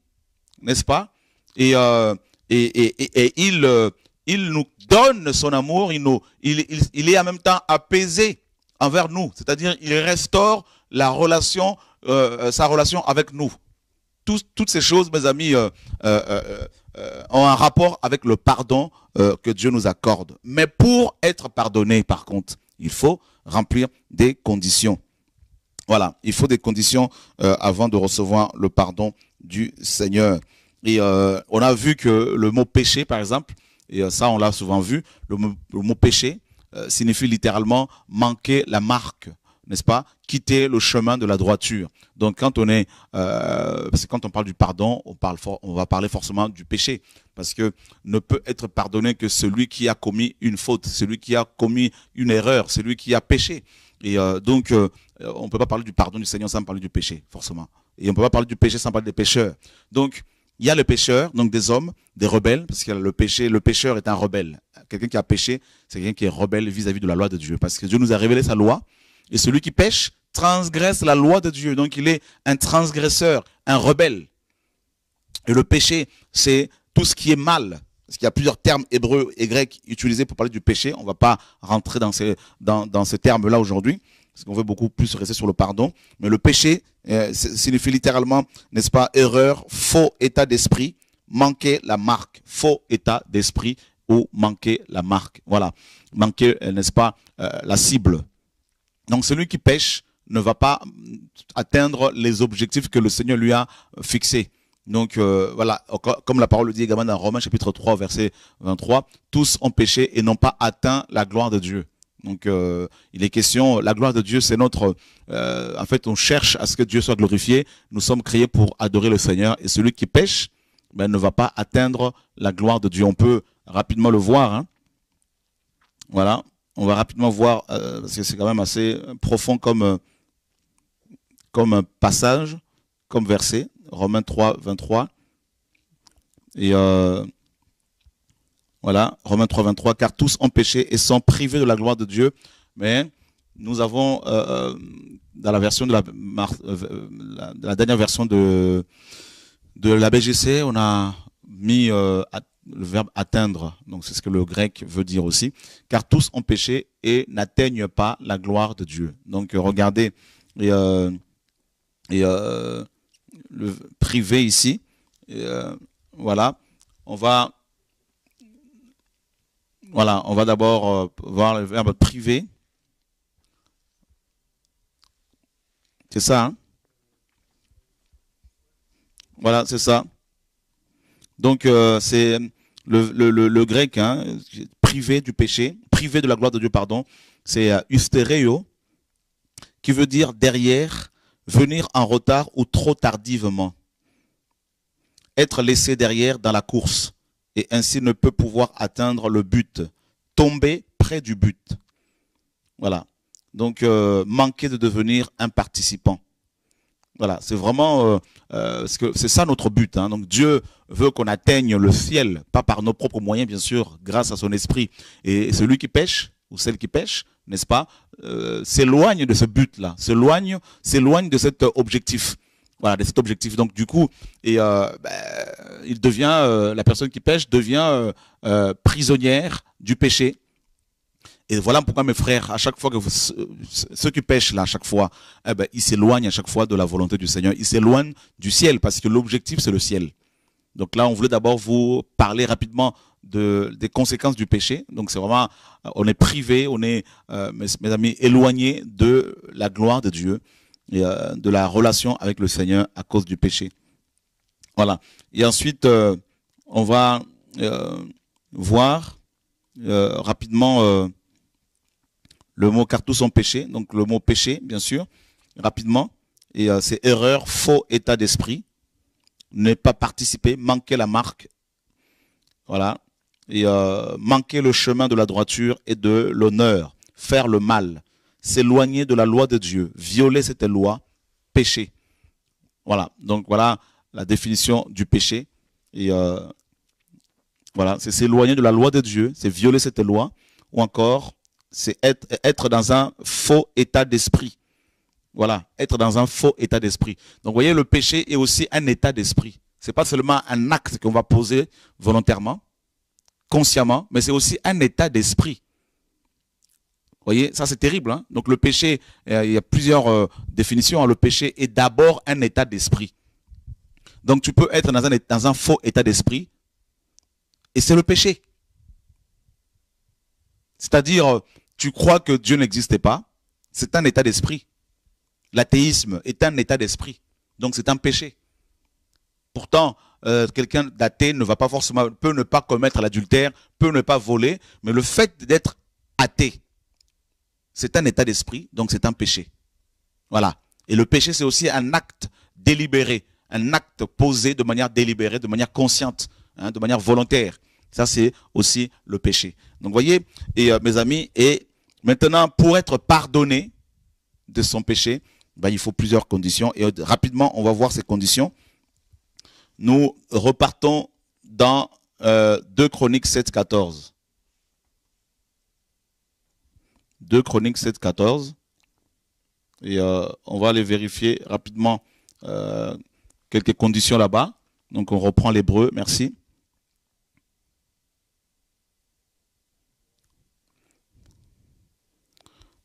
n'est-ce pas et, euh, et, il, euh, il nous donne son amour, il, nous, il, est en même temps apaisé envers nous, c'est-à-dire il restaure la relation, euh, sa relation avec nous. toutes ces choses, mes amis, euh, ont un rapport avec le pardon euh, que Dieu nous accorde. Mais pour être pardonné, par contre, il faut remplir des conditions. Voilà, il faut des conditions euh, avant de recevoir le pardon du Seigneur. Et on a vu que le mot péché, par exemple, et ça on l'a souvent vu, le mot péché signifie littéralement manquer la marque, n'est-ce pas, quitter le chemin de la droiture. Donc quand on est, euh, parce que quand on parle du pardon, on parle, on va parler forcément du péché, parce que ne peut être pardonné que celui qui a commis une faute, celui qui a commis une erreur, celui qui a péché. Et euh, donc euh, on peut pas parler du pardon du Seigneur sans parler du péché, forcément. Et on peut pas parler du péché sans parler des pécheurs. Donc il y a le pécheurs, donc des hommes, des rebelles, parce que le péché, le pécheur est un rebelle. Quelqu'un qui a péché, c'est quelqu'un qui est rebelle vis à -vis de la loi de Dieu, parce que Dieu nous a révélé sa loi et celui qui pêche transgresse la loi de Dieu. Donc il est un transgresseur, un rebelle. Et le péché, c'est tout ce qui est mal. Parce qu'il y a plusieurs termes hébreux et grecs utilisés pour parler du péché. On va pas rentrer dans ces, dans, dans ces termes-là aujourd'hui, parce qu'on veut beaucoup plus rester sur le pardon. Mais le péché euh, signifie littéralement, n'est-ce pas, erreur, faux état d'esprit, manquer la marque, faux état d'esprit ou manquer la marque. Voilà, manquer, euh, n'est-ce pas, euh, la cible. Donc celui qui pêche ne va pas atteindre les objectifs que le Seigneur lui a fixés. Donc euh, voilà, comme la parole dit également dans Romains chapitre 3 verset 23, tous ont péché et n'ont pas atteint la gloire de Dieu. Donc euh, il est question, la gloire de Dieu, c'est notre... Euh, en fait, on cherche à ce que Dieu soit glorifié. Nous sommes créés pour adorer le Seigneur. Et celui qui pêche ben, ne va pas atteindre la gloire de Dieu. On peut rapidement le voir. Hein. Voilà, on va rapidement voir, euh, parce que c'est quand même assez profond comme, euh, comme passage, comme verset, Romains 3, 23. Et euh, voilà, Romains 3, 23, car tous ont péché et sont privés de la gloire de Dieu. Mais nous avons, dans la version de la, la dernière version de, de la BGC, on a mis à le verbe atteindre, donc c'est ce que le grec veut dire aussi, car tous ont péché et n'atteignent pas la gloire de Dieu. Donc euh, regardez, et, euh, et euh, le privé ici, voilà, on va, voilà, on va d'abord voir le verbe privé. C'est ça. Hein voilà, c'est ça. Donc c'est le, grec, hein, privé du péché, privé de la gloire de Dieu, pardon, c'est euh, hystereo » qui veut dire derrière, venir en retard ou trop tardivement, être laissé derrière dans la course, et ainsi ne peut pouvoir atteindre le but, tomber près du but. Voilà. Donc, euh, manquer de devenir un participant. Voilà, c'est vraiment euh, euh c'est ça notre but. Hein. Donc Dieu veut qu'on atteigne le ciel, pas par nos propres moyens, bien sûr, grâce à son esprit. Et celui qui pêche ou celle qui pêche, n'est-ce pas, euh, s'éloigne de ce but-là, s'éloigne, s'éloigne de cet objectif. Voilà, de cet objectif. Donc du coup, et euh, ben, il devient la personne qui pêche devient prisonnière du péché et voilà pourquoi mes frères, à chaque fois que vous, ceux qui pêchent là, à chaque fois, eh ben, ils s'éloignent à chaque fois de la volonté du Seigneur. Ils s'éloignent du ciel parce que l'objectif, c'est le ciel. Donc là, on voulait d'abord vous parler rapidement de, des conséquences du péché. Donc c'est vraiment, euh, on est privé, on est, euh, mes, amis, éloigné de la gloire de Dieu et euh, de la relation avec le Seigneur à cause du péché. Voilà. Et ensuite, on va voir rapidement le mot car tous sont péchés, donc le mot péché, bien sûr, rapidement, et euh, c'est erreur, faux état d'esprit, ne pas participer, manquer la marque, voilà, et euh, manquer le chemin de la droiture et de l'honneur, faire le mal, s'éloigner de la loi de Dieu, violer cette loi, péché. Voilà, donc voilà la définition du péché. Et euh, voilà, c'est s'éloigner de la loi de Dieu, c'est violer cette loi, ou encore c'est être, être dans un faux état d'esprit. Voilà, être dans un faux état d'esprit. Donc, vous voyez, le péché est aussi un état d'esprit. C'est pas seulement un acte qu'on va poser volontairement, consciemment, mais c'est aussi un état d'esprit. Vous voyez, ça c'est terrible. Hein. Donc le péché, euh, il y a plusieurs euh, définitions. Hein. Le péché est d'abord un état d'esprit. Donc tu peux être dans un, dans un faux état d'esprit, et c'est le péché. C'est-à-dire, euh, tu crois que Dieu n'existe pas. C'est un état d'esprit. L'athéisme est un état d'esprit. Donc c'est un péché. Pourtant, euh, quelqu'un d'athée ne va pas forcément, peut ne pas commettre l'adultère, peut ne pas voler, mais le fait d'être athée, c'est un état d'esprit, donc c'est un péché. Voilà. Et le péché, c'est aussi un acte délibéré, un acte posé de manière délibérée, de manière consciente, hein, de manière volontaire. Ça, c'est aussi le péché. Donc, vous voyez, et euh, mes amis, et maintenant, pour être pardonné de son péché, ben, il faut plusieurs conditions. Et euh, rapidement, on va voir ces conditions. Nous repartons dans 2 euh, Chroniques 7, 14. 2 Chroniques 7, 14. Et on va aller vérifier rapidement quelques conditions là-bas. Donc on reprend l'hébreu, merci.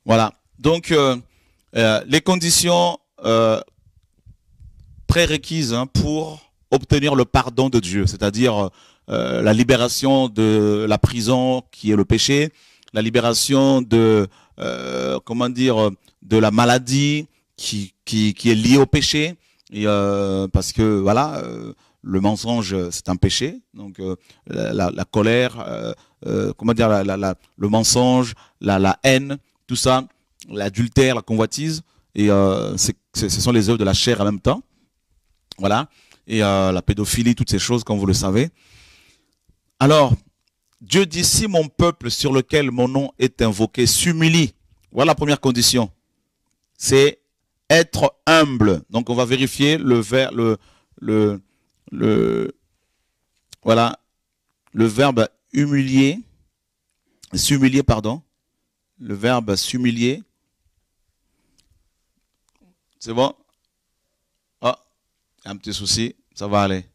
Voilà. Donc, euh, euh, les conditions euh, prérequises hein, pour obtenir le pardon de Dieu, c'est-à-dire euh, la libération de la prison qui est le péché, la libération de comment dire de la maladie qui, qui, qui est liée au péché, et, parce que voilà le mensonge, c'est un péché. Donc la, colère, comment dire, la, le mensonge, la, haine, tout ça, l'adultère, la convoitise, et euh, ce sont les œuvres de la chair en même temps. Voilà. Et euh, la pédophilie, toutes ces choses, comme vous le savez. Alors, Dieu dit, si mon peuple sur lequel mon nom est invoqué s'humilie, voilà la première condition, c'est être humble. Donc on va vérifier le verbe, le, le, le, voilà, le verbe humilier, s'humilier, pardon le verbe s'humilier. C'est bon Ah, oh, un petit souci, ça va aller.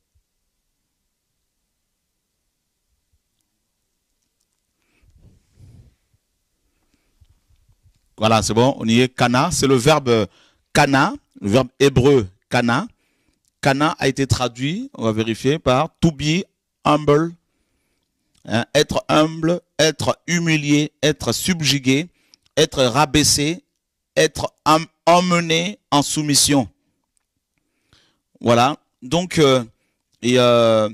Voilà, c'est bon, on y est. Kana, c'est le verbe kana, le verbe hébreu kana. Kana a été traduit, on va vérifier, par to be humble Hein, être humble, être humilié, être subjugué, être rabaissé, être emmené en soumission. Voilà. Donc, euh, et euh,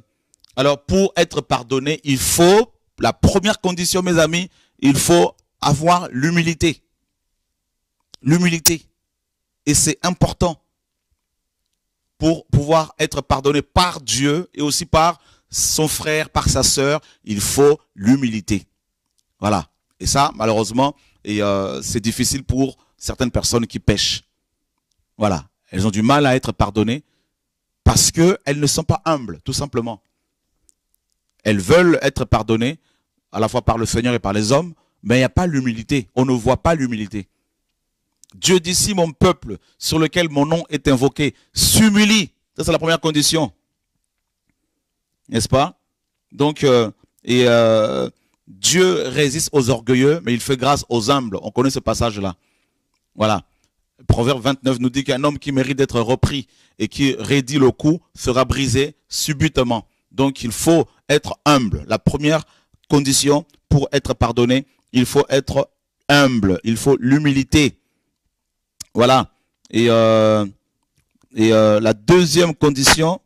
alors pour être pardonné, il faut, la première condition, mes amis, il faut avoir l'humilité. L'humilité. Et c'est important pour pouvoir être pardonné par Dieu et aussi par son frère, par sa sœur, il faut l'humilité. Voilà. Et ça, malheureusement, et euh, c'est difficile pour certaines personnes qui pêchent. Voilà. Elles ont du mal à être pardonnées parce qu'elles ne sont pas humbles, tout simplement. Elles veulent être pardonnées à la fois par le Seigneur et par les hommes, mais il n'y a pas l'humilité. On ne voit pas l'humilité. Dieu dit si mon peuple sur lequel mon nom est invoqué s'humilie, ça c'est la première condition n'est-ce pas Donc, euh, et euh, Dieu résiste aux orgueilleux, mais il fait grâce aux humbles. On connaît ce passage-là. Voilà. Proverbe 29 nous dit qu'un homme qui mérite d'être repris et qui rédit le coup sera brisé subitement. Donc, il faut être humble. La première condition pour être pardonné, il faut être humble. Il faut l'humilité. Voilà. Et, euh, et la deuxième condition,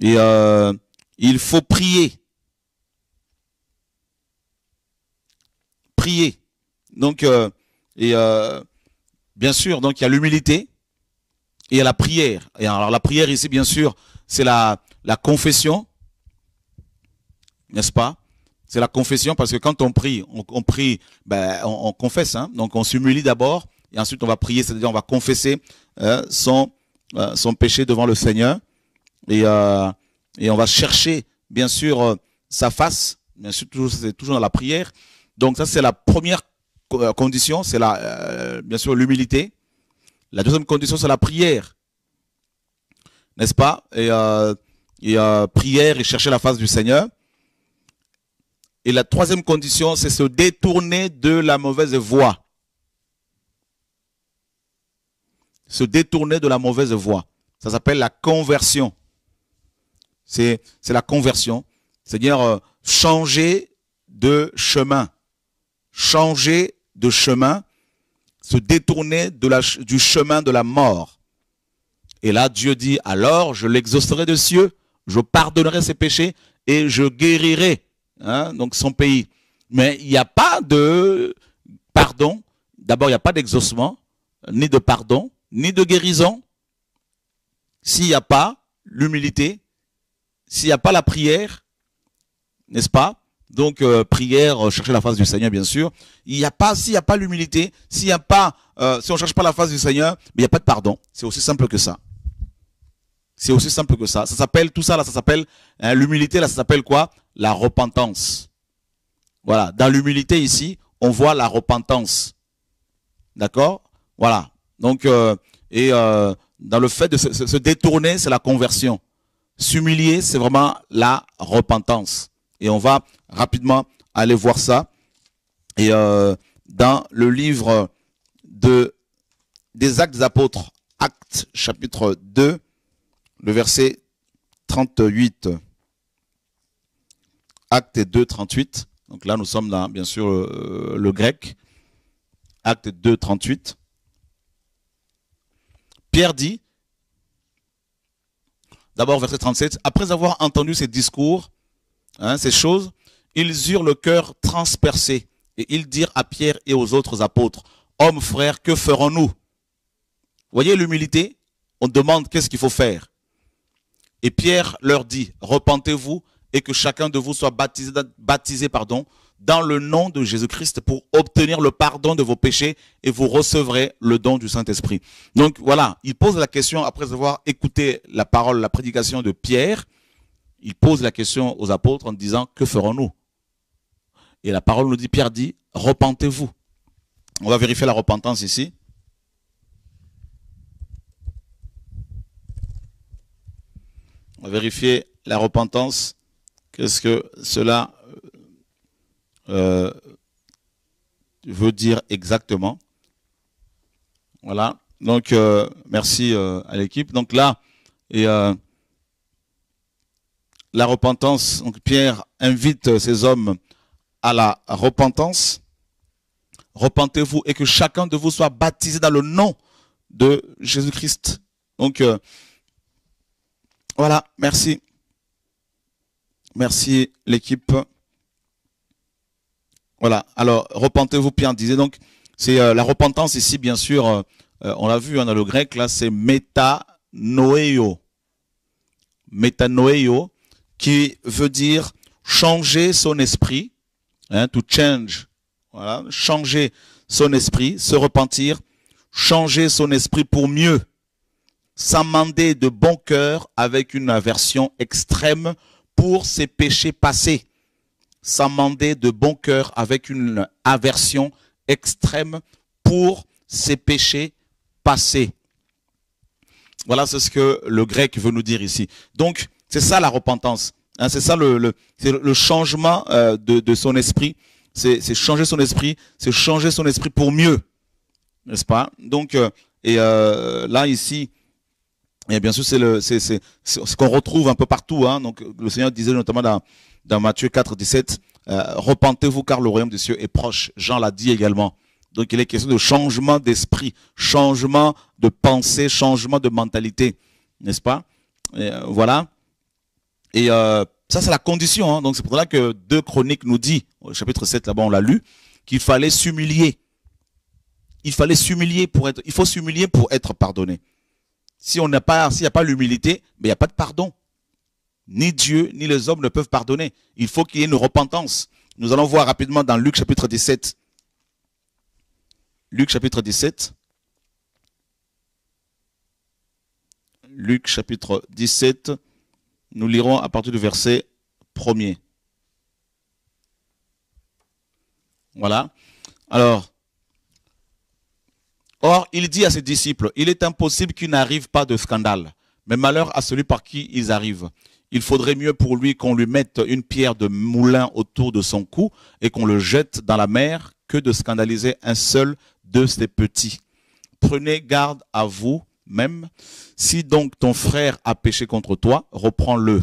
et euh, il faut prier. Prier. Donc, euh, et euh, bien sûr, donc il y a l'humilité et il y a la prière. Et alors la prière ici, bien sûr, c'est la, la confession, n'est-ce pas C'est la confession parce que quand on prie, on, on prie, ben, on, confesse. Hein. donc on s'humilie d'abord et ensuite on va prier, c'est-à-dire on va confesser son son péché devant le Seigneur. Euh, et, on va chercher, bien sûr, euh, sa face. Bien sûr, c'est toujours dans la prière. Donc ça, c'est la première euh, condition, c'est la, bien sûr, l'humilité. La deuxième condition, c'est la prière. N'est-ce pas Et, et prière et chercher la face du Seigneur. Et la troisième condition, c'est se détourner de la mauvaise voie. Se détourner de la mauvaise voie. Ça s'appelle la conversion. C'est la conversion, c'est-à-dire euh, changer de chemin. Changer de chemin, se détourner de la, du chemin de la mort. Et là, Dieu dit, alors je l'exaucerai de cieux, je pardonnerai ses péchés et je guérirai hein, donc son pays. Mais il n'y a pas de pardon. D'abord, il n'y a pas d'exaucement, ni de pardon, ni de guérison. S'il n'y a pas l'humilité, s'il n'y a pas la prière, n'est-ce pas Donc euh, prière, euh, chercher la face du Seigneur, bien sûr. Il n'y a pas, s'il n'y a pas l'humilité, s'il n'y a pas, euh, si on ne cherche pas la face du Seigneur, mais il n'y a pas de pardon. C'est aussi simple que ça. C'est aussi simple que ça. Ça s'appelle tout ça là, ça s'appelle hein, l'humilité là, ça s'appelle quoi La repentance. Voilà. Dans l'humilité ici, on voit la repentance. D'accord Voilà. Donc et dans le fait de se détourner, c'est la conversion. S'humilier, c'est vraiment la repentance. Et on va rapidement aller voir ça. Et euh, dans le livre de, des Actes des Apôtres, Actes chapitre 2, le verset 38. Actes 2, 38. Donc là, nous sommes dans, bien sûr, euh, le grec. Acte 2, 38. Pierre dit, D'abord, verset 37, après avoir entendu ces discours, hein, ces choses, ils eurent le cœur transpercé et ils dirent à Pierre et aux autres apôtres, hommes frères, que ferons-nous Voyez l'humilité, on demande qu'est-ce qu'il faut faire. Et Pierre leur dit, repentez-vous et que chacun de vous soit baptisé, baptisé pardon, dans le nom de Jésus-Christ pour obtenir le pardon de vos péchés et vous recevrez le don du Saint-Esprit. Donc voilà, il pose la question, après avoir écouté la parole, la prédication de Pierre, il pose la question aux apôtres en disant, que ferons-nous Et la parole nous dit, Pierre dit, repentez-vous. On va vérifier la repentance ici. On va vérifier la repentance. Qu'est-ce que cela euh, veut dire exactement. Voilà. Donc, euh, merci euh, à l'équipe. Donc là, et, euh, la repentance, donc Pierre invite ces hommes à la repentance. Repentez-vous et que chacun de vous soit baptisé dans le nom de Jésus-Christ. Donc, voilà, merci. Merci l'équipe. Voilà. Alors, repentez-vous, en disait donc, c'est euh, la repentance ici, bien sûr, euh, euh, on l'a vu hein, dans le grec, là, c'est metanoeo. Metanoeo, qui veut dire changer son esprit, hein, to change, voilà, changer son esprit, se repentir, changer son esprit pour mieux, s'amender de bon cœur avec une aversion extrême pour ses péchés passés s'amender de bon cœur avec une aversion extrême pour ses péchés passés. Voilà, c'est ce que le grec veut nous dire ici. Donc, c'est ça la repentance. Hein, c'est ça le, le, changement euh, de, son esprit. C'est changer son esprit, c'est changer son esprit pour mieux. N'est-ce pas Donc, euh, et euh, là, ici, et bien sûr, c'est ce qu'on retrouve un peu partout. Hein. donc, le Seigneur disait notamment dans, dans Matthieu 4, 17, euh, repentez-vous car le royaume des cieux est proche. Jean l'a dit également. Donc il est question de changement d'esprit, changement de pensée, changement de mentalité, n'est-ce pas euh, Voilà. Et euh, ça, c'est la condition. Hein. Donc c'est pour cela que deux Chroniques nous dit, au chapitre 7, là-bas on l'a lu, qu'il fallait s'humilier. Il fallait s'humilier pour être, il faut s'humilier pour être pardonné. Si on n'a pas, s'il n'y a pas l'humilité, mais ben, il n'y a pas de pardon. Ni Dieu, ni les hommes ne peuvent pardonner. Il faut qu'il y ait une repentance. Nous allons voir rapidement dans Luc chapitre 17. Luc chapitre 17. Luc chapitre 17. Nous lirons à partir du verset 1 Voilà. Alors, or, il dit à ses disciples, il est impossible qu'il n'arrive pas de scandale, mais malheur à celui par qui ils arrivent il faudrait mieux pour lui qu'on lui mette une pierre de moulin autour de son cou et qu'on le jette dans la mer que de scandaliser un seul de ses petits. Prenez garde à vous même. Si donc ton frère a péché contre toi, reprends-le.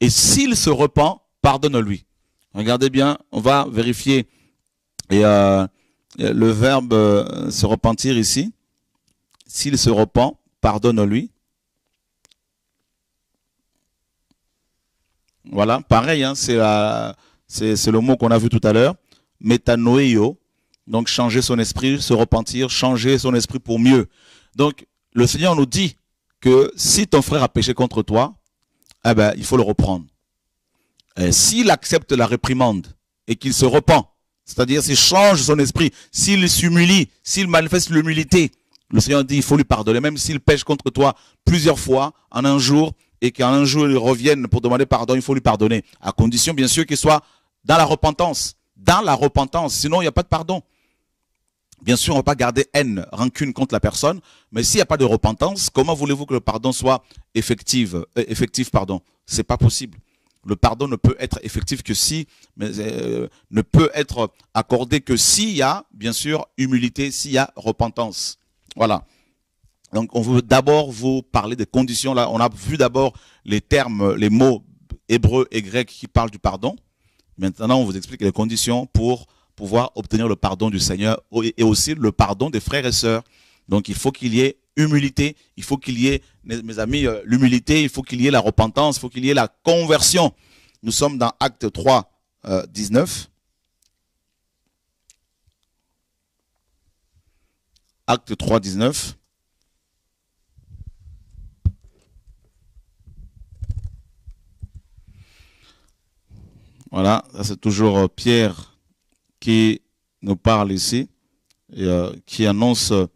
Et s'il se repent, pardonne-lui. Regardez bien, on va vérifier. Et euh, le verbe euh, se repentir ici. S'il se repent, pardonne-lui. Voilà, pareil, hein, c'est le mot qu'on a vu tout à l'heure. metanoeio », Donc changer son esprit, se repentir, changer son esprit pour mieux. Donc le Seigneur nous dit que si ton frère a péché contre toi, eh ben, il faut le reprendre. S'il accepte la réprimande et qu'il se repent, c'est-à-dire s'il change son esprit, s'il s'humilie, s'il manifeste l'humilité, le Seigneur dit il faut lui pardonner, même s'il pêche contre toi plusieurs fois en un jour, et qu'un jour il revienne pour demander pardon, il faut lui pardonner. À condition, bien sûr, qu'il soit dans la repentance. Dans la repentance. Sinon, il n'y a pas de pardon. Bien sûr, on ne va pas garder haine, rancune contre la personne, mais s'il n'y a pas de repentance, comment voulez-vous que le pardon soit effectif euh, Effectif, pardon, c'est pas possible. Le pardon ne peut être effectif que si, euh, ne peut être accordé que s'il y a, bien sûr, humilité, s'il y a repentance. Voilà. Donc, on veut d'abord vous parler des conditions. Là, on a vu d'abord les termes, les mots hébreux et grecs qui parlent du pardon. Maintenant, on vous explique les conditions pour pouvoir obtenir le pardon du Seigneur et aussi le pardon des frères et sœurs. Donc, il faut qu'il y ait humilité, il faut qu'il y ait, mes amis, euh, l'humilité, il faut qu'il y ait la repentance, il faut qu'il y ait la conversion. Nous sommes dans Acte 3, 19. Euh, Acte 3, 19. Voilà, c'est toujours euh, Pierre qui nous parle ici, euh, qui annonce euh,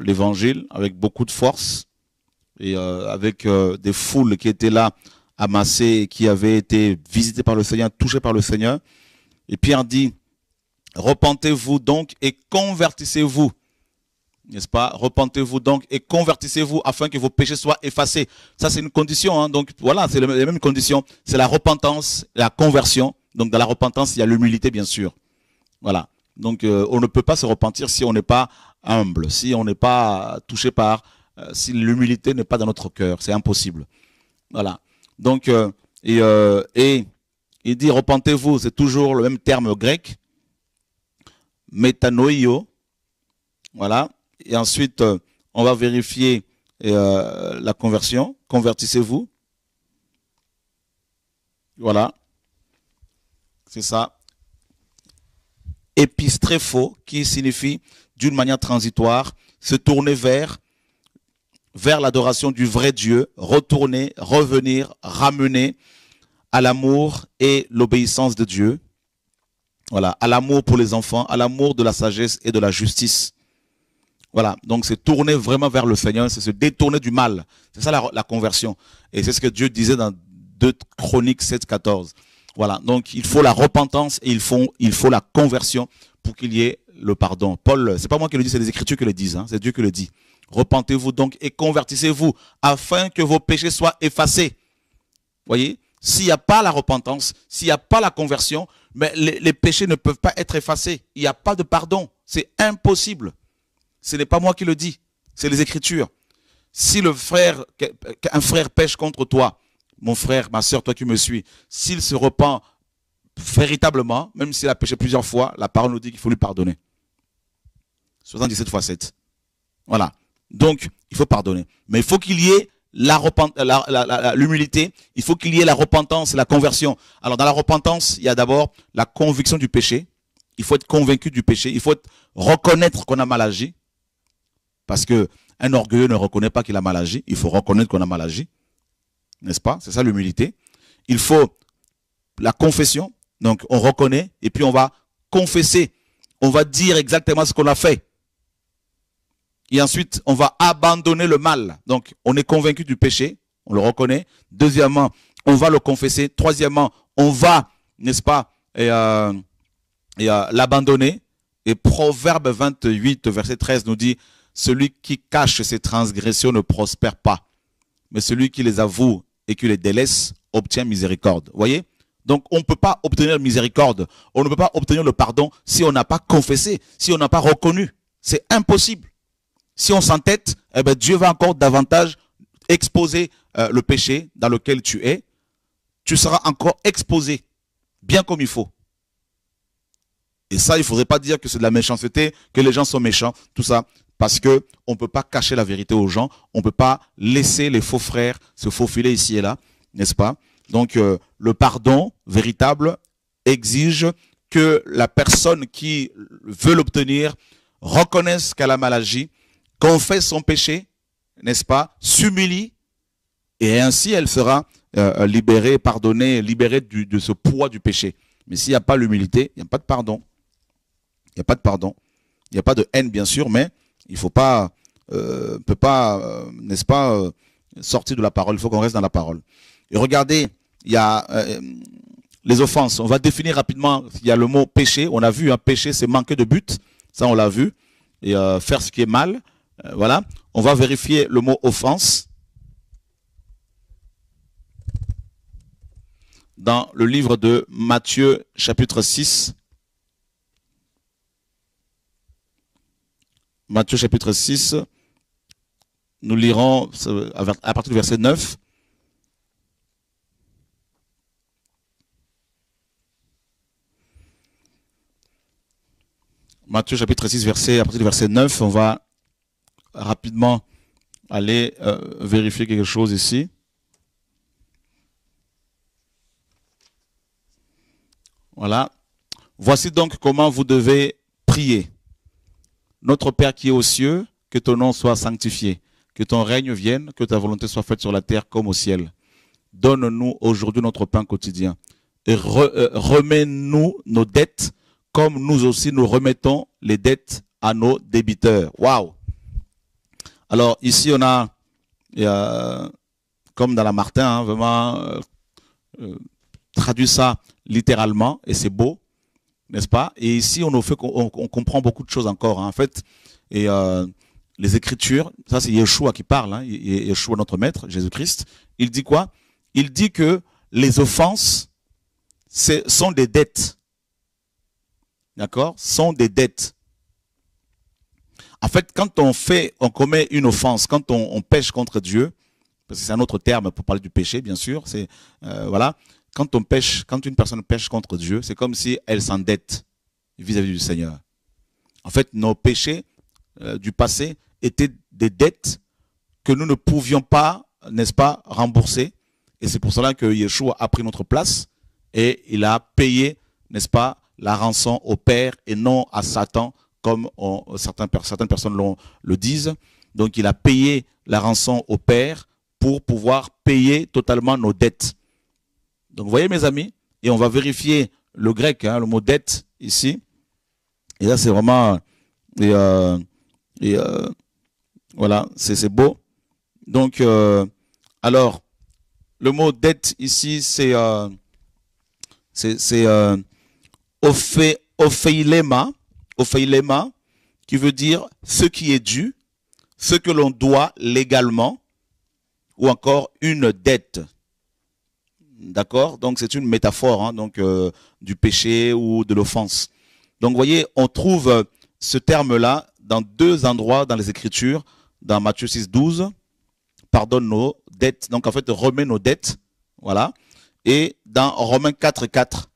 l'évangile avec beaucoup de force et avec des foules qui étaient là amassées qui avaient été visitées par le Seigneur, touchées par le Seigneur. Et Pierre dit, repentez-vous donc et convertissez-vous n'est-ce pas Repentez-vous donc et convertissez-vous afin que vos péchés soient effacés. Ça, c'est une condition. Hein. Donc voilà, c'est les mêmes conditions. C'est la repentance, la conversion. Donc dans la repentance, il y a l'humilité, bien sûr. Voilà. Donc euh, on ne peut pas se repentir si on n'est pas humble, si on n'est pas touché par, euh, si l'humilité n'est pas dans notre cœur. C'est impossible. Voilà. Donc, euh, et, et il dit repentez-vous, c'est toujours le même terme grec, métanoïo. Voilà. Et ensuite, euh, on va vérifier euh, la conversion. Convertissez-vous. Voilà. C'est ça. Épistrefo, qui signifie d'une manière transitoire, se tourner vers, vers l'adoration du vrai Dieu, retourner, revenir, ramener à l'amour et l'obéissance de Dieu. Voilà, à l'amour pour les enfants, à l'amour de la sagesse et de la justice. Voilà, donc c'est tourner vraiment vers le Seigneur, c'est se détourner du mal. C'est ça la, conversion. Et c'est ce que Dieu disait dans 2 Chroniques 7, 14. Voilà, donc il faut la repentance et il faut, il faut la conversion pour qu'il y ait le pardon. Paul, c'est pas moi qui le dis, c'est les Écritures qui le disent, hein. c'est Dieu qui le dit. Repentez-vous donc et convertissez-vous afin que vos péchés soient effacés. Voyez, s'il n'y a pas la repentance, s'il n'y a pas la conversion, mais les, les péchés ne peuvent pas être effacés. Il n'y a pas de pardon, c'est impossible. Ce n'est pas moi qui le dis, c'est les Écritures. Si le frère, un frère pêche contre toi, mon frère, ma soeur, toi qui me suis, s'il se repent véritablement, même s'il a péché plusieurs fois, la parole nous dit qu'il faut lui pardonner. 77 fois 7. Voilà. Donc, il faut pardonner. Mais il faut qu'il y ait l'humilité, il faut qu'il y ait la repentance et la conversion. Alors, dans la repentance, il y a d'abord la conviction du péché. Il faut être convaincu du péché. Il faut reconnaître qu'on a mal agi. Parce que un orgueilleux ne reconnaît pas qu'il a mal agi. Il faut reconnaître qu'on a mal agi. N'est-ce pas C'est ça l'humilité. Il faut la confession. Donc on reconnaît et puis on va confesser. On va dire exactement ce qu'on a fait. Et ensuite, on va abandonner le mal. Donc on est convaincu du péché. On le reconnaît. Deuxièmement, on va le confesser. Troisièmement, on va, n'est-ce pas, euh, euh, l'abandonner. Et Proverbe 28, verset 13 nous dit, celui qui cache ses transgressions ne prospère pas, mais celui qui les avoue et qui les délaisse obtient miséricorde. Voyez donc on ne peut pas obtenir miséricorde, on ne peut pas obtenir le pardon si on n'a pas confessé, si on n'a pas reconnu. C'est impossible. Si on s'entête, eh ben, Dieu va encore davantage exposer euh, le péché dans lequel tu es. Tu seras encore exposé, bien comme il faut. Et ça, il ne faudrait pas dire que c'est de la méchanceté, que les gens sont méchants, tout ça parce que on peut pas cacher la vérité aux gens, on peut pas laisser les faux frères se faufiler ici et là, n'est-ce pas Donc euh, le pardon véritable exige que la personne qui veut l'obtenir reconnaisse qu'elle a mal agi, confesse son péché, n'est-ce pas S'humilie et ainsi elle sera euh, libérée, pardonnée, libérée de ce poids du péché. Mais s'il n'y a pas l'humilité, il n'y a pas de pardon. Il n'y a pas de pardon. Il n'y a pas de haine, bien sûr, mais il faut pas, euh, peut pas, euh, n'est-ce pas, euh, sortir de la parole. Il faut qu'on reste dans la parole. Et regardez, il y a les offenses. On va définir rapidement. Il y a le mot péché. On a vu un hein, péché, c'est manquer de but. Ça, on l'a vu. Et faire ce qui est mal. voilà. On va vérifier le mot offense. Dans le livre de Matthieu, chapitre 6, Matthieu chapitre 6, nous lirons euh, à partir du verset 9. Matthieu chapitre 6, verset, à partir du verset 9, on va rapidement aller euh, vérifier quelque chose ici. Voilà. Voici donc comment vous devez prier. Notre Père qui es aux cieux, que ton nom soit sanctifié, que ton règne vienne, que ta volonté soit faite sur la terre comme au ciel. Donne-nous aujourd'hui notre pain quotidien. Et euh, remets-nous nos dettes comme nous aussi nous remettons les dettes à nos débiteurs. Waouh Alors ici on a, comme dans la Martin, hein, vraiment euh, euh, traduit ça littéralement et c'est beau n'est-ce pas Et ici, on, fait, comprend beaucoup de choses encore, hein, en fait. Et euh, les Écritures, ça c'est Yeshua qui parle, hein, Yeshua notre maître, Jésus-Christ, il dit quoi Il dit que les offenses sont des dettes. D'accord Sont des dettes. En fait, quand on fait, on commet une offense, quand on, on pêche contre Dieu, parce que c'est un autre terme pour parler du péché, bien sûr, c'est euh, voilà, quand on pêche, quand une personne pêche contre Dieu, c'est comme si elle s'endette vis-à-vis du Seigneur. En fait, nos péchés euh, du passé étaient des dettes que nous ne pouvions pas, n'est-ce pas, rembourser. Et c'est pour cela que Yeshua a pris notre place et il a payé, n'est-ce pas, la rançon au Père et non à Satan, comme on, certaines personnes le disent. Donc il a payé la rançon au Père pour pouvoir payer totalement nos dettes. Donc vous voyez mes amis, et on va vérifier le grec, hein, le mot dette ici. Et là c'est vraiment... Et, euh, euh, voilà, c'est beau. Donc, euh, alors, le mot dette ici, c'est c'est ophé, ophéilema, ophéilema, qui veut dire ce qui est dû, ce que l'on doit légalement, ou encore une dette. D'accord Donc c'est une métaphore hein, donc euh, du péché ou de l'offense. Donc vous voyez, on trouve ce terme-là dans deux endroits dans les Écritures, dans Matthieu 6, 12, pardonne nos dettes, donc en fait remet nos dettes, voilà, et dans Romains 4, 4,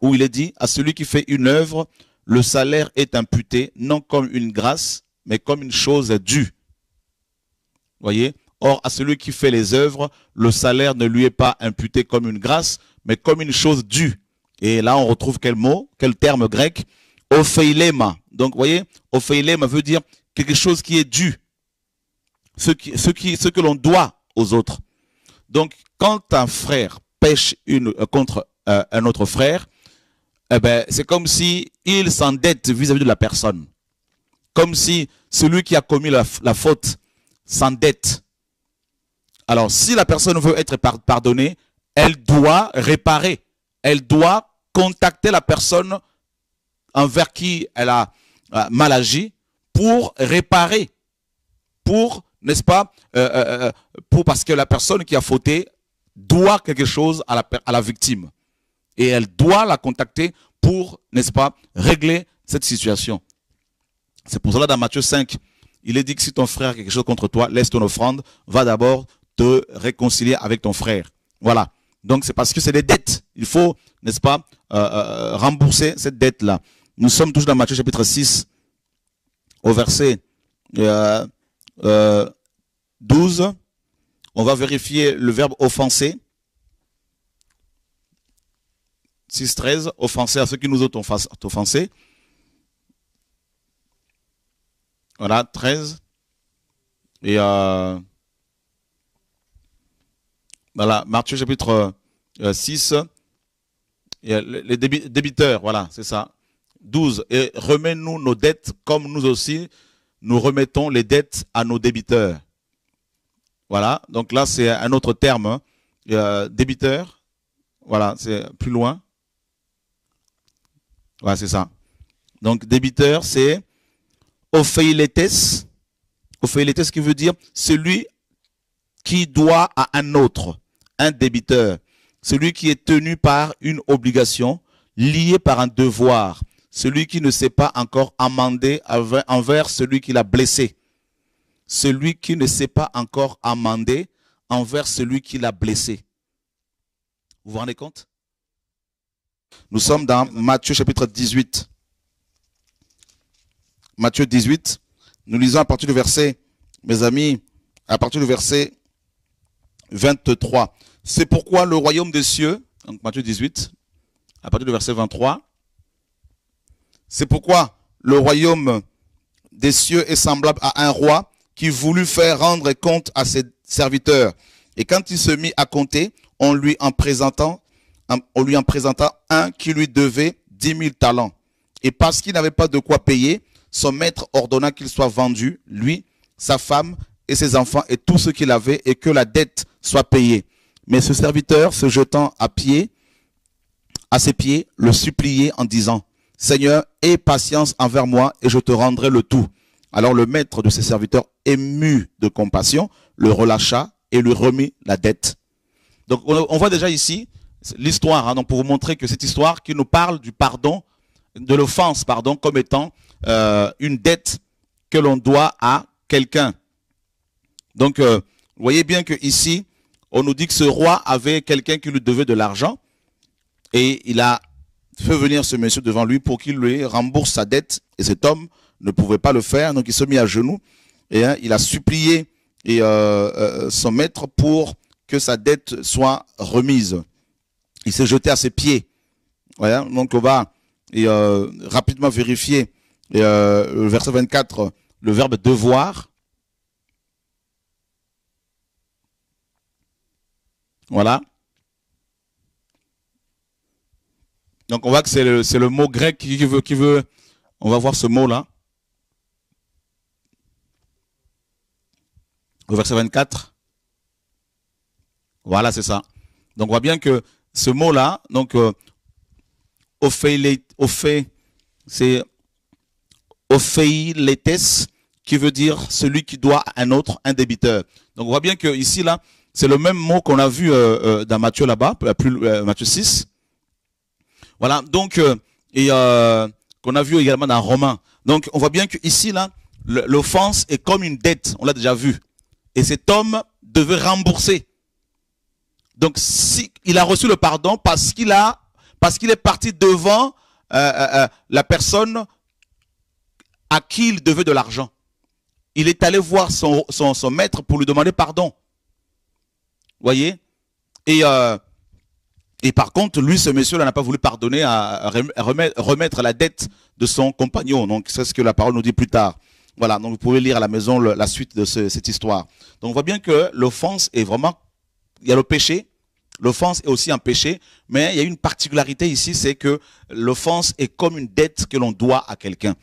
où il est dit, à celui qui fait une œuvre, le salaire est imputé non comme une grâce, mais comme une chose due. Vous voyez Or, à celui qui fait les œuvres, le salaire ne lui est pas imputé comme une grâce, mais comme une chose due. Et là, on retrouve quel mot, quel terme grec Ophéilema. Donc, vous voyez, ophéilema veut dire quelque chose qui est dû, ce, qui, ce, qui, ce que l'on doit aux autres. Donc, quand un frère pêche une, euh, contre euh, un autre frère, eh ben, c'est comme si il s'endette vis-à-vis de la personne. Comme si celui qui a commis la faute s'endette alors, si la personne veut être pardonnée, elle doit réparer. Elle doit contacter la personne envers qui elle a euh, mal agi pour réparer. Pour, n'est-ce pas, euh, euh, pour, parce que la personne qui a fauté doit quelque chose à la, à la victime. Et elle doit la contacter pour, n'est-ce pas, régler cette situation. C'est pour cela dans Matthieu 5, il est dit que si ton frère a quelque chose contre toi, laisse ton offrande, va d'abord, te réconcilier avec ton frère. Voilà. Donc c'est parce que c'est des dettes. Il faut, n'est-ce pas, euh, euh, rembourser cette dette-là. Nous sommes toujours dans Matthieu chapitre 6, au verset 12. Euh, On va vérifier le verbe offenser. 13. offenser à ceux qui nous ont offensés. Voilà, 13. Et euh, voilà, Matthieu chapitre 6. Euh, euh, les débiteurs, voilà, c'est ça. 12. Et remets-nous nos dettes comme nous aussi, nous remettons les dettes à nos débiteurs. Voilà, donc là c'est un autre terme. Euh, débiteur, voilà, c'est plus loin. Voilà, c'est ça. Donc débiteur, c'est ophéilétès, ophéilétès qui veut dire celui qui doit à un autre un débiteur, celui qui est tenu par une obligation, lié par un devoir, celui qui ne s'est pas encore amendé envers celui qui l'a blessé, celui qui ne s'est pas encore amendé envers celui qui l'a blessé. Vous vous rendez compte Nous sommes dans Matthieu chapitre 18. Matthieu 18, nous lisons à partir du verset, mes amis, à partir du verset 23. C'est pourquoi le royaume des cieux, donc Matthieu 18, à partir du verset 23, c'est pourquoi le royaume des cieux est semblable à un roi qui voulut faire rendre compte à ses serviteurs. Et quand il se mit à compter, on lui en présentant, on lui en présenta un qui lui devait dix mille talents. Et parce qu'il n'avait pas de quoi payer, son maître ordonna qu'il soit vendu, lui, sa femme et ses enfants et tout ce qu'il avait, et que la dette soit payé. Mais ce serviteur, se jetant à pied, à ses pieds, le suppliait en disant, Seigneur, aie patience envers moi et je te rendrai le tout. Alors le maître de ses serviteurs, ému de compassion, le relâcha et lui remit la dette. Donc on voit déjà ici l'histoire, hein, donc pour vous montrer que cette histoire qui nous parle du pardon, de l'offense, pardon, comme étant euh, une dette que l'on doit à quelqu'un. Donc euh, vous voyez bien que ici, on nous dit que ce roi avait quelqu'un qui lui devait de l'argent et il a fait venir ce monsieur devant lui pour qu'il lui rembourse sa dette et cet homme ne pouvait pas le faire, donc il se mit à genoux et hein, il a supplié et, euh, euh, son maître pour que sa dette soit remise. Il s'est jeté à ses pieds. Hein, donc on va et, euh, rapidement vérifier le verset 24, le verbe devoir Voilà. Donc on voit que c'est le, mot grec qui veut, qui veut... On va voir ce mot-là. Au verset 24. Voilà, c'est ça. Donc on voit bien que ce mot-là, donc au euh, fait c'est ophéiletes, qui veut dire celui qui doit à un autre, un débiteur. Donc on voit bien que ici, là, c'est le même mot qu'on a vu euh, euh, dans Matthieu là-bas, plus euh, Matthieu 6. Voilà, donc, et qu'on a vu également dans Romain. Donc, on voit bien qu'ici, là, l'offense est comme une dette, on l'a déjà vu. Et cet homme devait rembourser. Donc, si, il a reçu le pardon parce qu'il a, parce qu'il est parti devant la personne à qui il devait de l'argent. Il est allé voir son maître pour lui demander pardon voyez et, euh, et par contre, lui, ce monsieur-là n'a pas voulu pardonner à remettre, la dette de son compagnon. Donc, c'est ce que la parole nous dit plus tard. Voilà, donc vous pouvez lire à la maison la suite de cette histoire. Donc on voit bien que l'offense est vraiment... Il y a le péché, l'offense est aussi un péché, mais il y a une particularité ici, c'est que l'offense est comme une dette que l'on doit à quelqu'un.